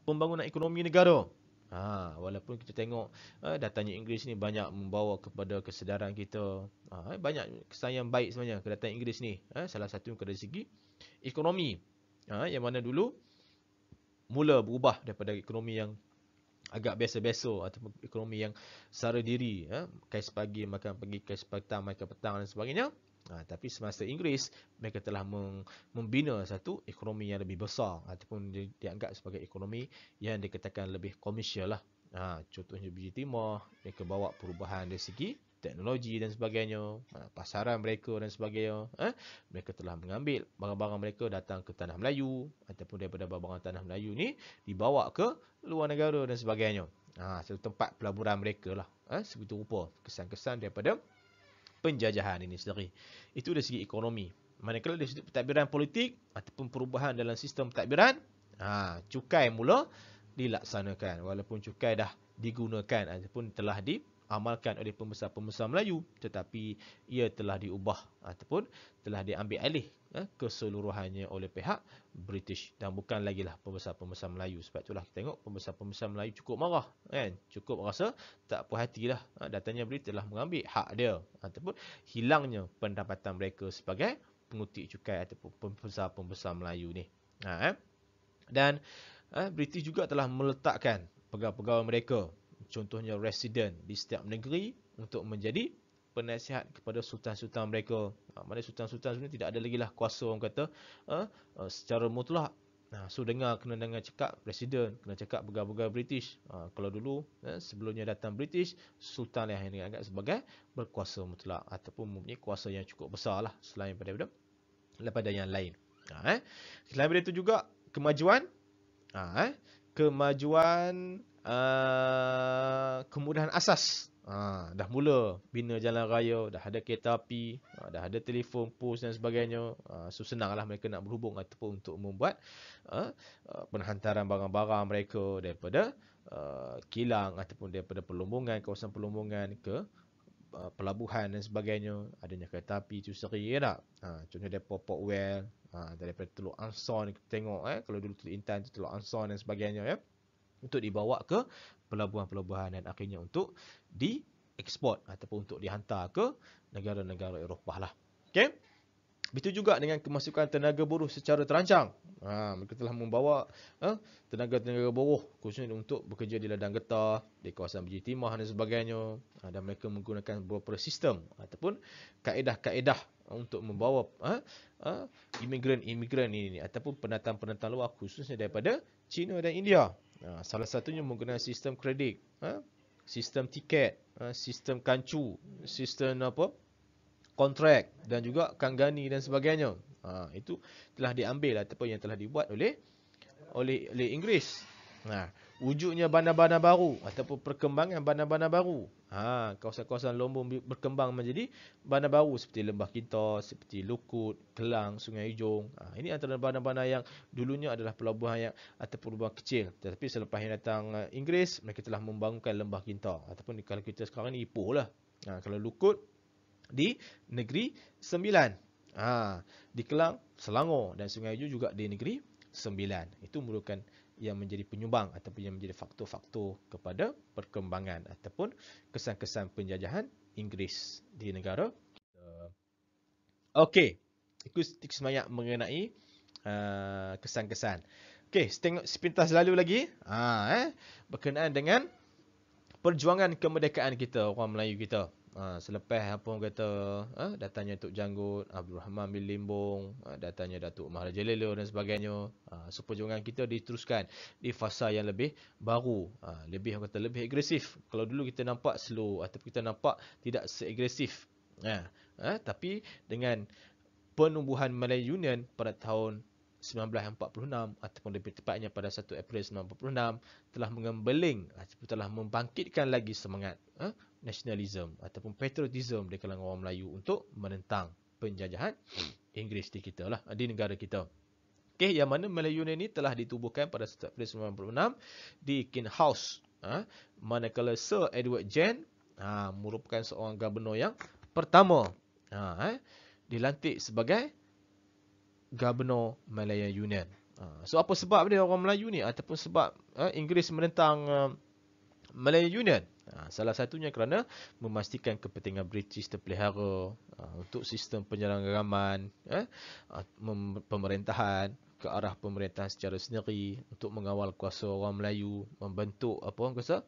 pembangunan ekonomi negara. Ha, walaupun kita tengok eh, datangnya Inggeris ni banyak membawa kepada kesedaran kita. Ha, eh, banyak kesan yang baik sebenarnya kedatangan Inggeris ni. Eh, salah satu dari segi ekonomi. Ha, yang mana dulu mula berubah daripada ekonomi yang agak biasa-biasa ataupun ekonomi yang secara diri ya, kais pagi makan pagi kais petang makan petang dan sebagainya ha, tapi semasa Inggeris mereka telah membina satu ekonomi yang lebih besar ataupun di, dianggap sebagai ekonomi yang dikatakan lebih komersial lah ha, contohnya biji timah mereka bawa perubahan dari segi teknologi dan sebagainya, ha, pasaran mereka dan sebagainya, eh, mereka telah mengambil barang-barang mereka datang ke tanah Melayu ataupun daripada barang-barang tanah Melayu ni dibawa ke luar negara dan sebagainya. Ha, satu tempat pelaburan mereka lah. Eh, ha, sebegitu rupa kesan-kesan daripada penjajahan ini sendiri. Itu dari segi ekonomi. Manakala dari segi pentadbiran politik ataupun perubahan dalam sistem pentadbiran, ha, cukai mula dilaksanakan walaupun cukai dah digunakan ataupun telah di diamalkan oleh pembesar-pembesar Melayu tetapi ia telah diubah ataupun telah diambil alih ya, keseluruhannya oleh pihak British dan bukan lagi lah pembesar-pembesar Melayu sebab itulah kita tengok pembesar-pembesar Melayu cukup marah kan cukup rasa tak puas hati lah ha, datanya British telah mengambil hak dia ataupun hilangnya pendapatan mereka sebagai pengutip cukai ataupun pembesar-pembesar Melayu ni ha, eh? dan eh, British juga telah meletakkan pegawai-pegawai mereka contohnya resident di setiap negeri untuk menjadi penasihat kepada sultan-sultan mereka. Ha, mana sultan-sultan sebenarnya tidak ada lagi lah kuasa orang kata uh, uh, secara mutlak. Nah, so dengar kena dengar cakap presiden, kena cakap pegawai-pegawai British. Uh, kalau dulu eh, sebelumnya datang British, sultan yang yang agak sebagai berkuasa mutlak ataupun mempunyai kuasa yang cukup besar lah selain pada benda daripada yang lain. Ha, eh. Selain daripada itu juga kemajuan ha, eh. kemajuan uh, kemudahan asas. Ha, dah mula bina jalan raya, dah ada kereta api, ah, dah ada telefon, pos dan sebagainya. Ha, so senanglah mereka nak berhubung ataupun untuk membuat ha, penghantaran barang-barang mereka daripada ha, kilang ataupun daripada perlombongan, kawasan perlombongan ke ha, pelabuhan dan sebagainya. Adanya kereta api itu seri, ya tak? Ha, contohnya depo Port Well, ha, daripada Teluk Anson, kita tengok eh, kalau dulu Teluk Intan itu Teluk Anson dan sebagainya. Ya untuk dibawa ke pelabuhan-pelabuhan dan akhirnya untuk diekspor ataupun untuk dihantar ke negara-negara Eropah lah. Okay? Begitu juga dengan kemasukan tenaga buruh secara terancang. Ha, mereka telah membawa ha, tenaga-tenaga buruh khususnya untuk bekerja di ladang getah, di kawasan biji timah dan sebagainya. Ha, dan mereka menggunakan beberapa sistem ataupun kaedah-kaedah untuk membawa ha, ha, imigran-imigran ini, ini ataupun pendatang-pendatang luar khususnya daripada China dan India. Ha, salah satunya menggunakan sistem kredit, ha? sistem tiket, ha? sistem kancu, sistem apa, kontrak dan juga kanggani dan sebagainya. itu telah diambil ataupun yang telah dibuat oleh oleh oleh Inggeris. Nah, wujudnya bandar-bandar baru ataupun perkembangan bandar-bandar baru. Ha, kawasan-kawasan lombong berkembang menjadi bandar baru seperti Lembah Kita, seperti Lukut, Kelang, Sungai Ujong. Ha, ini antara bandar-bandar yang dulunya adalah pelabuhan yang atau pelabuhan kecil. Tetapi selepas yang datang eh, Inggeris, mereka telah membangunkan Lembah Kita. Ataupun kalau kita sekarang ni Ipoh lah. Ha, kalau Lukut, di Negeri Sembilan. Ha, di Kelang, Selangor dan Sungai Ijong juga di Negeri Sembilan. Itu merupakan yang menjadi penyumbang ataupun yang menjadi faktor-faktor kepada perkembangan ataupun kesan-kesan penjajahan Inggeris di negara kita. Okey, ikut sedikit semayak mengenai uh, kesan-kesan. Okey, tengok sepintas lalu lagi. Ha, eh, berkenaan dengan perjuangan kemerdekaan kita, orang Melayu kita ha, selepas apa orang kata ha, datangnya Tok Janggut, Abdul Rahman bin Limbong, ha, datangnya Datuk Maharaja Lelo dan sebagainya. Ha, seperjuangan kita diteruskan di fasa yang lebih baru, ha, lebih orang kata lebih agresif. Kalau dulu kita nampak slow ataupun kita nampak tidak seagresif. Ha, ha, tapi dengan penubuhan Malay Union pada tahun 1946 ataupun lebih tepatnya pada 1 April 1946 telah mengembeling ataupun telah membangkitkan lagi semangat eh, nasionalism ataupun patriotism di kalangan orang Melayu untuk menentang penjajahan Inggeris di kita lah, di negara kita. Okey, yang mana Melayu ini telah ditubuhkan pada 1996 di King House. Ha, manakala Sir Edward Jen ha, merupakan seorang gubernur yang pertama ha, eh, dilantik sebagai gubernur Malaya Union. Ha, so apa sebab dia orang Melayu ni ataupun sebab eh, Inggeris menentang eh, Malaya Union. Ha, salah satunya kerana memastikan kepentingan British terpelihara ha, untuk sistem penyelenggaraan ha, eh, pemerintahan ke arah pemerintahan secara sendiri untuk mengawal kuasa orang Melayu, membentuk apa orang kuasa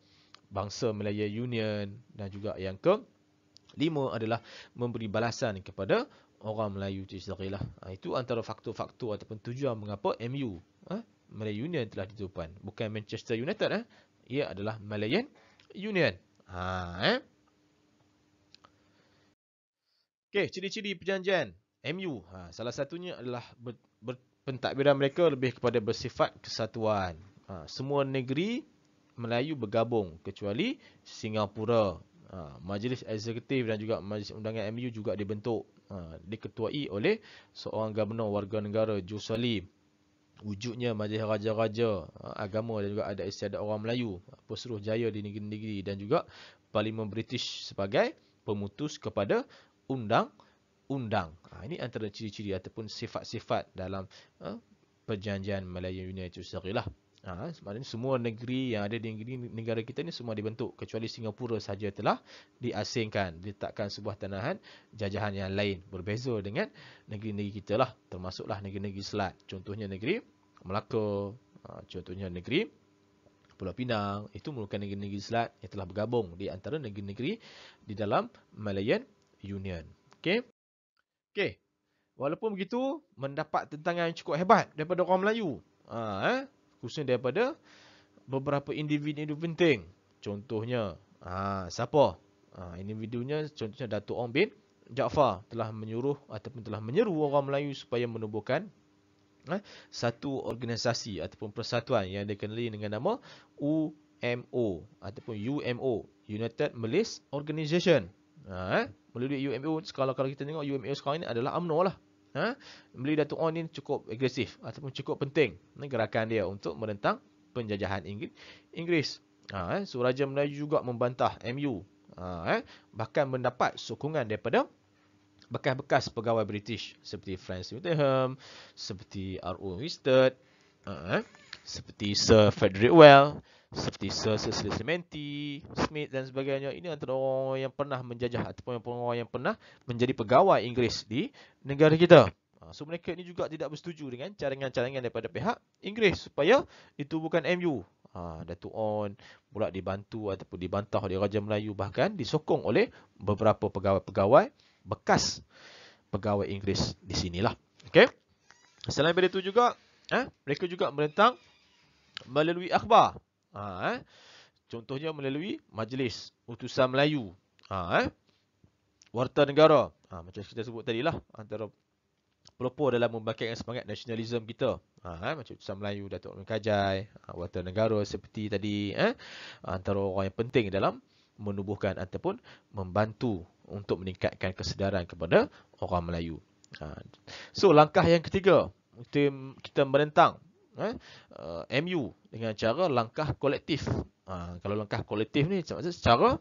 bangsa Malaya Union dan juga yang ke lima adalah memberi balasan kepada orang Melayu itu sendiri lah. Itu antara faktor-faktor ataupun tujuan mengapa MU eh, Malaya Union telah ditutupan. Bukan Manchester United eh, ia adalah Malayan Union. Ha, eh? Okey, ciri-ciri perjanjian MU. Ha, salah satunya adalah ber, ber, pentadbiran mereka lebih kepada bersifat kesatuan. Ha, semua negeri Melayu bergabung kecuali Singapura. Ha, majlis eksekutif dan juga majlis undangan MU juga dibentuk. Ha, diketuai oleh seorang gubernur warga negara Jerusalem wujudnya majlis raja-raja ha, agama dan juga ada istiadat orang Melayu pesuruh jaya di negeri-negeri dan juga parlimen British sebagai pemutus kepada undang-undang. Ha, ini antara ciri-ciri ataupun sifat-sifat dalam ha, perjanjian Melayu Union itu sendiri lah. Ha, semua negeri yang ada di negeri, negara kita ni semua dibentuk kecuali Singapura saja telah diasingkan, diletakkan sebuah tanahan jajahan yang lain berbeza dengan negeri-negeri kita lah termasuklah negeri-negeri selat. Contohnya negeri Melaka, ha, contohnya negeri Pulau Pinang itu merupakan negeri-negeri selat yang telah bergabung di antara negeri-negeri di dalam Malayan Union. Okay? Okay. Walaupun begitu mendapat tentangan yang cukup hebat daripada orang Melayu. Ha, eh? khususnya daripada beberapa individu penting. Contohnya, ha, siapa? Ha, individunya contohnya Datuk Ong bin Jaafar telah menyuruh ataupun telah menyeru orang Melayu supaya menubuhkan eh, satu organisasi ataupun persatuan yang dikenali dengan nama UMO ataupun UMO United Malays Organisation. Ha, eh. melalui UMO sekarang kalau kita tengok UMO sekarang ini adalah UMNO lah. Ha, beli Datuk On ni cukup agresif ataupun cukup penting eh, gerakan dia untuk merentang penjajahan Inggris. Inggris. Ha, eh. Suraja Melayu juga membantah MU. Ha, eh. bahkan mendapat sokongan daripada bekas-bekas pegawai British seperti Francis Whittingham, seperti R.O. Winstead, uh, eh, seperti Sir Frederick Well, seperti Sir Cecil Clementi, Smith dan sebagainya. Ini antara orang yang pernah menjajah ataupun orang yang pernah menjadi pegawai Inggeris di negara kita. Uh, so mereka ini juga tidak bersetuju dengan carangan-carangan daripada pihak Inggeris supaya itu bukan MU. Ha, uh, Datuk On pula dibantu ataupun dibantah oleh Raja Melayu bahkan disokong oleh beberapa pegawai-pegawai bekas pegawai Inggeris di sinilah. Okey. Selain daripada itu juga, eh, mereka juga merentang melalui akhbar. Ha, eh. Contohnya melalui majlis utusan Melayu. Ha, eh. Warta negara. Ha, macam kita sebut tadi lah. Antara pelopor dalam membangkitkan semangat nasionalisme kita. Ha, eh, macam Tuan Melayu, Datuk Amin Kajai, ha, Warta Negara seperti tadi. Eh, antara orang yang penting dalam menubuhkan ataupun membantu untuk meningkatkan kesedaran kepada orang Melayu. Ha. So langkah yang ketiga kita kita merentang ha, eh, MU dengan cara langkah kolektif. Ha, kalau langkah kolektif ni secara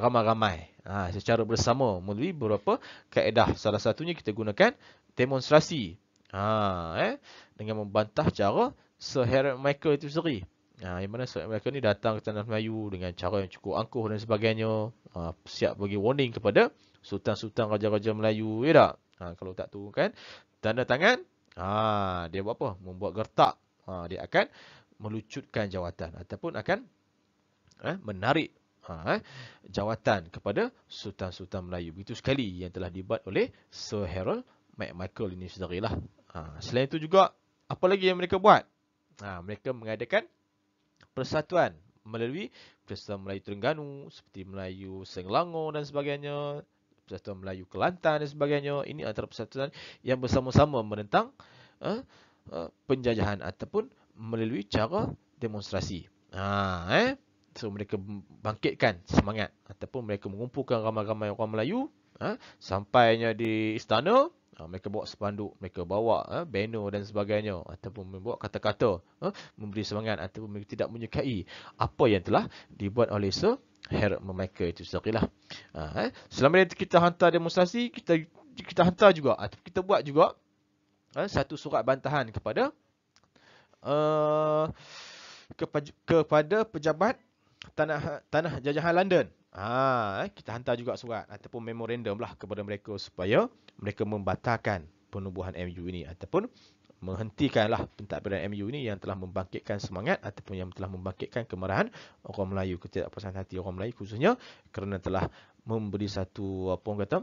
ramai-ramai, secara bersama melalui beberapa kaedah. Salah satunya kita gunakan demonstrasi eh, dengan membantah cara Sir Harry Michael itu sendiri. Ha, yang mana mereka ni datang ke Tanah Melayu dengan cara yang cukup angkuh dan sebagainya. Ha, siap bagi warning kepada Sultan-Sultan Raja-Raja Melayu. Ya tak? Ha, kalau tak kan tanda tangan, ha, dia buat apa? Membuat gertak. Ha, dia akan melucutkan jawatan ataupun akan eh, menarik ha, eh, jawatan kepada Sultan-Sultan Melayu. Begitu sekali yang telah dibuat oleh Sir Harold McMichael ini sendiri lah. Ha, selain itu juga, apa lagi yang mereka buat? Ha, mereka mengadakan persatuan melalui Persatuan Melayu Terengganu seperti Melayu Selangor dan sebagainya, Persatuan Melayu Kelantan dan sebagainya. Ini antara persatuan yang bersama-sama menentang uh, uh, penjajahan ataupun melalui cara demonstrasi. Ha, eh? So, mereka bangkitkan semangat ataupun mereka mengumpulkan ramai-ramai orang Melayu ha? sampainya di istana Ah, mereka bawa sepanduk, mereka bawa eh, banner dan sebagainya ataupun membuat kata-kata eh, memberi semangat ataupun mereka tidak menyukai apa yang telah dibuat oleh Sir Harold Mermaker itu sendiri lah. Eh. Selama ini kita hantar demonstrasi, kita kita hantar juga atau kita buat juga eh, satu surat bantahan kepada uh, kepa- kepada pejabat tanah tanah jajahan London. Ha, eh, kita hantar juga surat ataupun memorandum lah kepada mereka supaya mereka membatalkan penubuhan MU ini ataupun menghentikanlah pentadbiran MU ini yang telah membangkitkan semangat ataupun yang telah membangkitkan kemarahan orang Melayu ketidakpuasan hati orang Melayu khususnya kerana telah memberi satu apa orang kata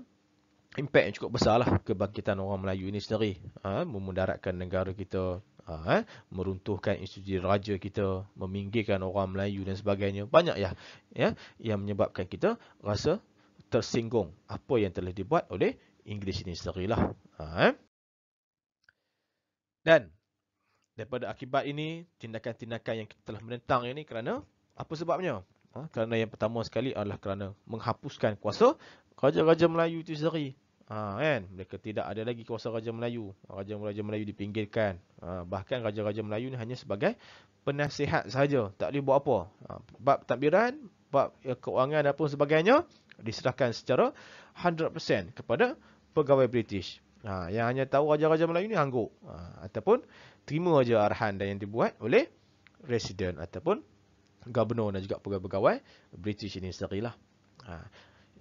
impak yang cukup besar lah kebangkitan orang Melayu ini sendiri ha, memudaratkan negara kita Ha, eh, meruntuhkan institusi raja kita, meminggirkan orang Melayu dan sebagainya. Banyak ya, ya yang menyebabkan kita rasa tersinggung apa yang telah dibuat oleh Inggeris ini sendirilah. Ha, eh. Dan daripada akibat ini, tindakan-tindakan yang kita telah menentang ini kerana apa sebabnya? Ha, kerana yang pertama sekali adalah kerana menghapuskan kuasa raja-raja Melayu itu sendiri. Ha, kan? Mereka tidak ada lagi kuasa Raja Melayu. Raja-Raja Melayu dipinggirkan. Ha, bahkan Raja-Raja Melayu ni hanya sebagai penasihat sahaja. Tak boleh buat apa. Ha, bab tadbiran, bab ya, keuangan dan apa sebagainya diserahkan secara 100% kepada pegawai British. Ha, yang hanya tahu Raja-Raja Melayu ni angguk. Ha, ataupun terima saja arahan dan yang dibuat oleh resident ataupun gubernur dan juga pegawai-pegawai British ini sendiri lah. Ha,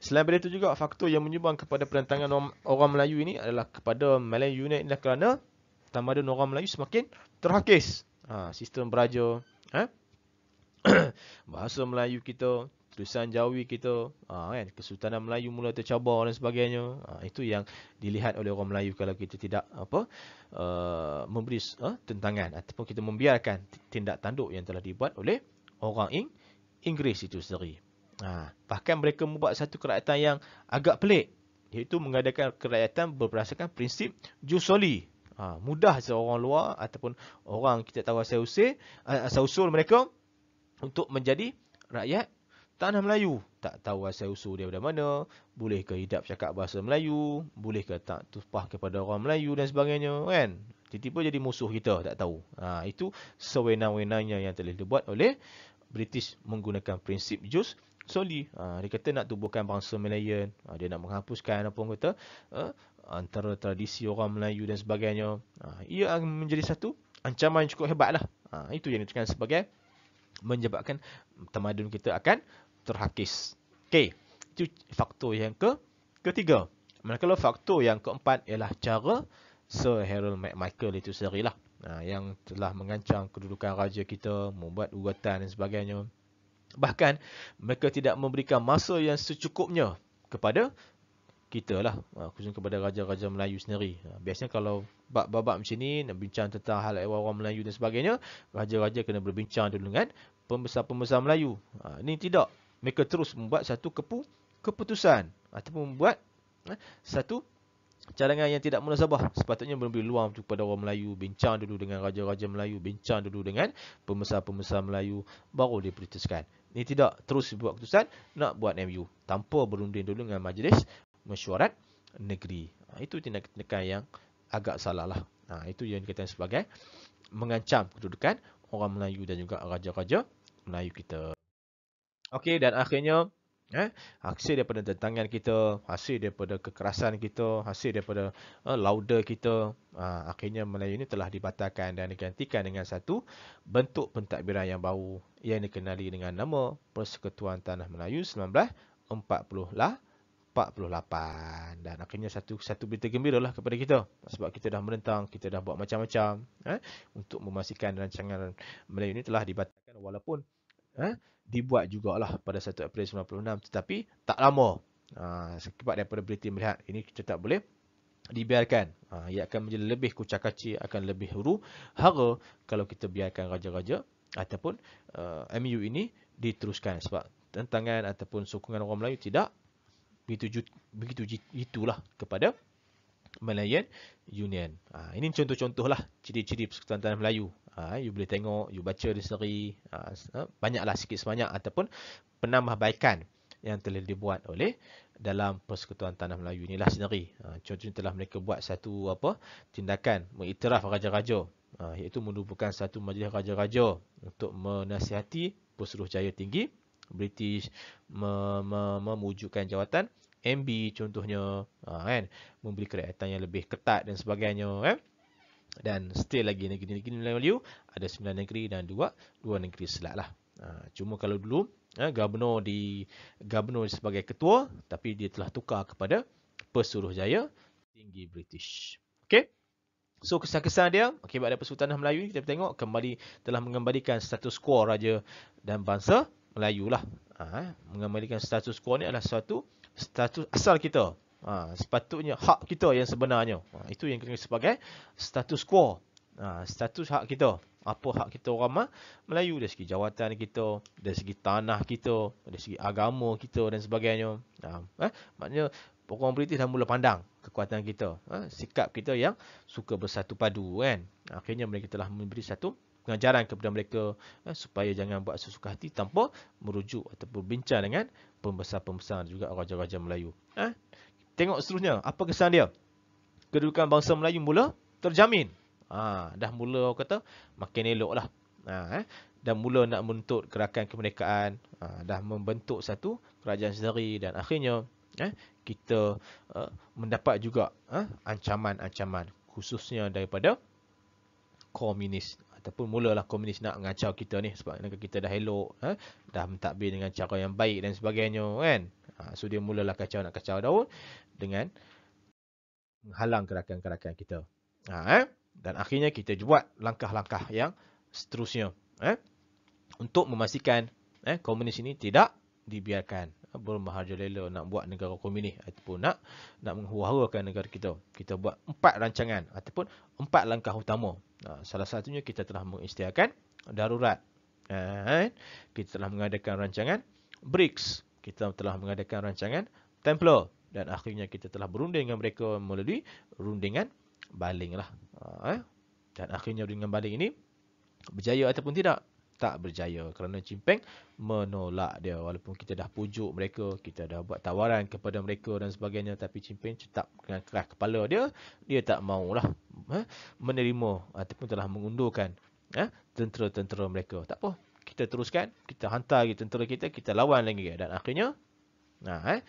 Selain daripada itu juga, faktor yang menyumbang kepada penentangan orang, Melayu ini adalah kepada melayu unit ini kerana tamadun orang Melayu semakin terhakis. Ha, sistem beraja, ha? bahasa Melayu kita, tulisan Jawi kita, ha, kan? Kesultanan Melayu mula tercabar dan sebagainya. Ha, itu yang dilihat oleh orang Melayu kalau kita tidak apa uh, memberi uh, tentangan ataupun kita membiarkan tindak tanduk yang telah dibuat oleh orang Ing Inggeris itu sendiri. Ha, bahkan mereka membuat satu kerajaan yang agak pelik. Iaitu mengadakan kerajaan berdasarkan prinsip Jusoli. Ha, mudah seorang luar ataupun orang kita tahu asal usul, asal usul mereka untuk menjadi rakyat tanah Melayu. Tak tahu asal usul dia dari mana. Boleh ke hidup cakap bahasa Melayu. Boleh ke tak tupah kepada orang Melayu dan sebagainya. Kan? Tiba-tiba jadi musuh kita. Tak tahu. Ha, itu sewenang-wenangnya yang telah dibuat oleh British menggunakan prinsip Jus Soli. Ha, ah, dia kata nak tubuhkan bangsa melayu, Ha, ah, dia nak menghapuskan apa kata ha, antara tradisi orang Melayu dan sebagainya. Ha, ia menjadi satu ancaman yang cukup hebat lah. Ha, itu yang dikatakan sebagai menyebabkan tamadun kita akan terhakis. Okey. Itu faktor yang ke ketiga. Manakala faktor yang keempat ialah cara Sir Harold McMichael itu sendiri Ha, yang telah mengancam kedudukan raja kita, membuat ugatan dan sebagainya. Bahkan mereka tidak memberikan masa yang secukupnya kepada kita lah. Ah, khususnya kepada raja-raja Melayu sendiri. Ah, biasanya kalau bab-bab macam ni, nak bincang tentang hal ehwal orang Melayu dan sebagainya, raja-raja kena berbincang dulu dengan pembesar-pembesar Melayu. Ini ah, tidak. Mereka terus membuat satu kepu keputusan ataupun membuat satu cadangan yang tidak munasabah. Sepatutnya memberi luang kepada orang Melayu, bincang dulu dengan raja-raja Melayu, bincang dulu dengan pembesar-pembesar Melayu, baru diputuskan. Ini tidak terus buat keputusan nak buat MU tanpa berunding dulu dengan majlis mesyuarat negeri. Ha, itu tindakan-tindakan yang agak salah lah. Ha, itu yang dikatakan sebagai mengancam kedudukan orang Melayu dan juga raja-raja Melayu kita. Okey dan akhirnya Eh? Hasil daripada tentangan kita, hasil daripada kekerasan kita, hasil daripada uh, lauda kita, uh, akhirnya Melayu ini telah dibatalkan dan digantikan dengan satu bentuk pentadbiran yang baru yang dikenali dengan nama Persekutuan Tanah Melayu 1948. Lah, dan akhirnya satu satu berita gembira lah kepada kita sebab kita dah merentang, kita dah buat macam-macam eh? untuk memastikan rancangan Melayu ini telah dibatalkan walaupun eh? dibuat jugalah pada 1 April 96 tetapi tak lama uh, ha, sebab daripada berita melihat ini kita tak boleh dibiarkan uh, ia akan menjadi lebih kucak-kaci akan lebih huru hara kalau kita biarkan raja-raja ataupun uh, eh, MU ini diteruskan sebab tentangan ataupun sokongan orang Melayu tidak begitu begitu itulah kepada Malayan Union. Ha, ini contoh-contoh lah ciri-ciri Persekutuan Tanah Melayu. Ha, you boleh tengok, you baca di seri. Ha, ha, banyaklah sikit sebanyak ataupun penambahbaikan yang telah dibuat oleh dalam Persekutuan Tanah Melayu. Inilah sendiri. Ha, contohnya telah mereka buat satu apa tindakan mengiktiraf raja-raja. Ha, iaitu menubuhkan satu majlis raja-raja untuk menasihati Pusruh Jaya Tinggi British me, me, memujukkan jawatan MB contohnya uh, kan memberi kelihatan yang lebih ketat dan sebagainya kan dan still lagi negeri-negeri Melayu ada 9 negeri dan 2 dua negeri selat lah uh, cuma kalau dulu uh, ha, gubernur di gubernur sebagai ketua tapi dia telah tukar kepada pesuruh jaya tinggi British Okay, So kesan-kesan dia, Okay, pada Persultanah Melayu kita tengok kembali telah mengembalikan status quo raja dan bangsa Melayu lah. Ha, mengembalikan status quo ni adalah suatu status asal kita. Ha, sepatutnya hak kita yang sebenarnya. Ha, itu yang kita sebagai status quo. Ha, status hak kita. Apa hak kita orang ma? Melayu dari segi jawatan kita, dari segi tanah kita, dari segi agama kita dan sebagainya. Ha, eh? Maknanya orang politik dah mula pandang kekuatan kita. Ha, sikap kita yang suka bersatu padu kan. Akhirnya mereka telah memberi satu pengajaran kepada mereka eh, supaya jangan buat sesuka hati tanpa merujuk ataupun bincang dengan pembesar-pembesar juga raja-raja Melayu. Eh? Tengok seterusnya, apa kesan dia? Kedudukan bangsa Melayu mula terjamin. Ha, dah mula orang kata makin elok lah. Ha, eh? Dah mula nak menuntut gerakan kemerdekaan. Ha, dah membentuk satu kerajaan sendiri dan akhirnya eh, kita uh, mendapat juga eh, ancaman-ancaman eh, khususnya daripada komunis ataupun mulalah komunis nak mengacau kita ni sebab kita dah elok eh? dah mentadbir dengan cara yang baik dan sebagainya kan ha, so dia mulalah kacau nak kacau daun dengan menghalang gerakan-gerakan kita ha, eh? dan akhirnya kita buat langkah-langkah yang seterusnya eh? untuk memastikan eh, komunis ini tidak dibiarkan Abdul Mahajir Lela nak buat negara komunis ataupun nak nak menghuharakan negara kita. Kita buat empat rancangan ataupun empat langkah utama. Ha, salah satunya kita telah mengisytiharkan darurat. Dan ha, kita telah mengadakan rancangan BRICS. Kita telah mengadakan rancangan Templo. Dan akhirnya kita telah berunding dengan mereka melalui rundingan baling lah. Ha, eh? Dan akhirnya rundingan baling ini berjaya ataupun tidak tak berjaya kerana Cimpeng menolak dia walaupun kita dah pujuk mereka kita dah buat tawaran kepada mereka dan sebagainya tapi Cimpeng Peng tetap dengan keras kepala dia dia tak maulah eh, menerima ataupun telah mengundurkan eh, tentera-tentera mereka tak apa kita teruskan kita hantar lagi tentera kita kita lawan lagi dan akhirnya nah eh,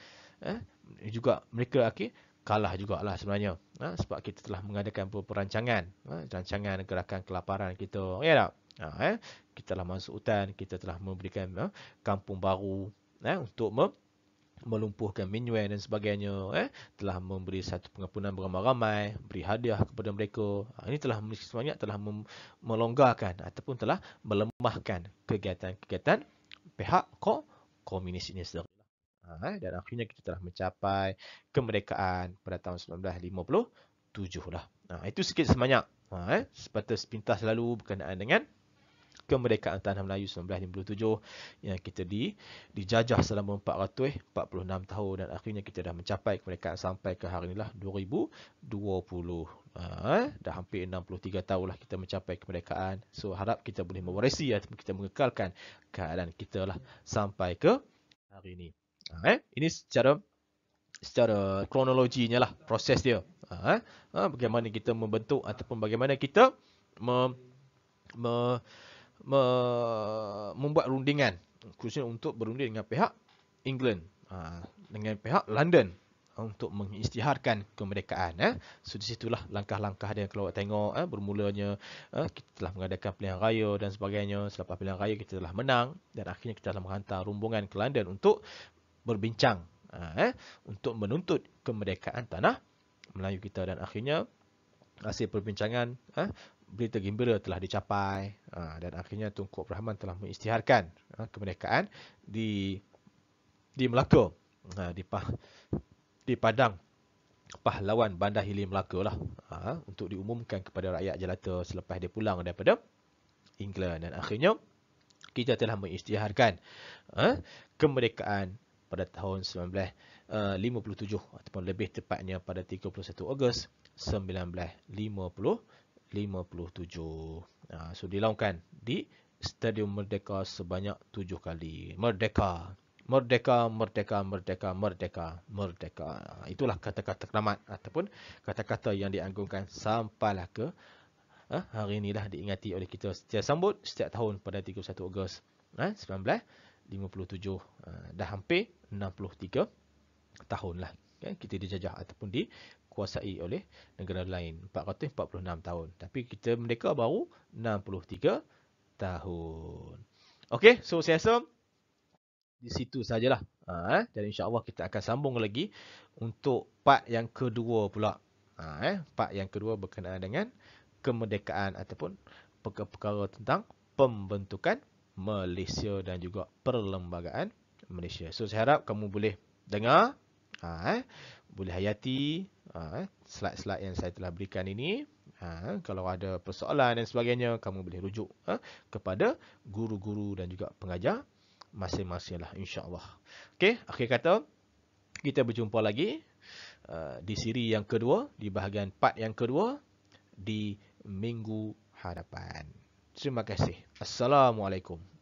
eh juga mereka akhir kalah juga lah sebenarnya eh, sebab kita telah mengadakan perancangan eh, rancangan gerakan kelaparan kita ya tak? Ha, eh? Kita telah masuk hutan, kita telah memberikan eh, kampung baru eh, untuk mem melumpuhkan minyue dan sebagainya. Eh, telah memberi satu pengampunan beramai-ramai, beri hadiah kepada mereka. Ha, ini telah semuanya telah mem- melonggarkan ataupun telah melemahkan kegiatan-kegiatan pihak ko komunis ini sendiri. Ha, eh, dan akhirnya kita telah mencapai kemerdekaan pada tahun 1957 lah. Ha, itu sikit semuanya. Ha, eh, sepatah sepintas lalu berkenaan dengan kemerdekaan tanah Melayu 1957 yang kita di dijajah selama 446 tahun dan akhirnya kita dah mencapai kemerdekaan sampai ke hari inilah 2020. Ha, dah hampir 63 tahun lah kita mencapai kemerdekaan. So harap kita boleh mewarisi atau kita mengekalkan keadaan kita lah sampai ke hari ini. Ha, eh? Ini secara secara kronologinya lah proses dia. Ha, eh? ha, bagaimana kita membentuk ataupun bagaimana kita mem me, me, membuat rundingan khususnya untuk berunding dengan pihak England ha, dengan pihak London ha, untuk mengisytiharkan kemerdekaan eh so di situlah langkah-langkah dia kalau tengok eh bermulanya eh, kita telah mengadakan pilihan raya dan sebagainya selepas pilihan raya kita telah menang dan akhirnya kita telah menghantar rombongan ke London untuk berbincang ha, eh untuk menuntut kemerdekaan tanah Melayu kita dan akhirnya hasil perbincangan eh berita gembira telah dicapai ha, dan akhirnya Tunku Abdul Rahman telah mengisytiharkan ha, kemerdekaan di di Melaka ha, di di Padang pahlawan Bandar Hilir Melaka lah untuk diumumkan kepada rakyat jelata selepas dia pulang daripada England dan akhirnya kita telah mengisytiharkan kemerdekaan pada tahun 1957 eh, ataupun lebih tepatnya pada 31 Ogos 1957 57. Ha, ah, so dilaungkan di Stadium Merdeka sebanyak tujuh kali. Merdeka. Merdeka, merdeka, merdeka, merdeka, merdeka. Itulah kata-kata keramat ataupun kata-kata yang dianggungkan sampailah ke ha, hari inilah diingati oleh kita setiap sambut setiap tahun pada 31 Ogos ha, 1957. Ha, dah hampir 63 tahun lah kan, kita dijajah ataupun di dikuasai oleh negara lain 446 tahun tapi kita merdeka baru 63 tahun okey so saya rasa di situ sajalah ha, eh dan insyaallah kita akan sambung lagi untuk part yang kedua pula ha, eh part yang kedua berkenaan dengan kemerdekaan ataupun perkara-perkara tentang pembentukan Malaysia dan juga perlembagaan Malaysia. So saya harap kamu boleh dengar, ha, eh? boleh hayati, Ha, slide-slide yang saya telah berikan ini. Ha, kalau ada persoalan dan sebagainya, kamu boleh rujuk ha, kepada guru-guru dan juga pengajar masing-masing lah insyaAllah. Okay, akhir kata, kita berjumpa lagi di siri yang kedua, di bahagian part yang kedua, di Minggu Hadapan. Terima kasih. Assalamualaikum.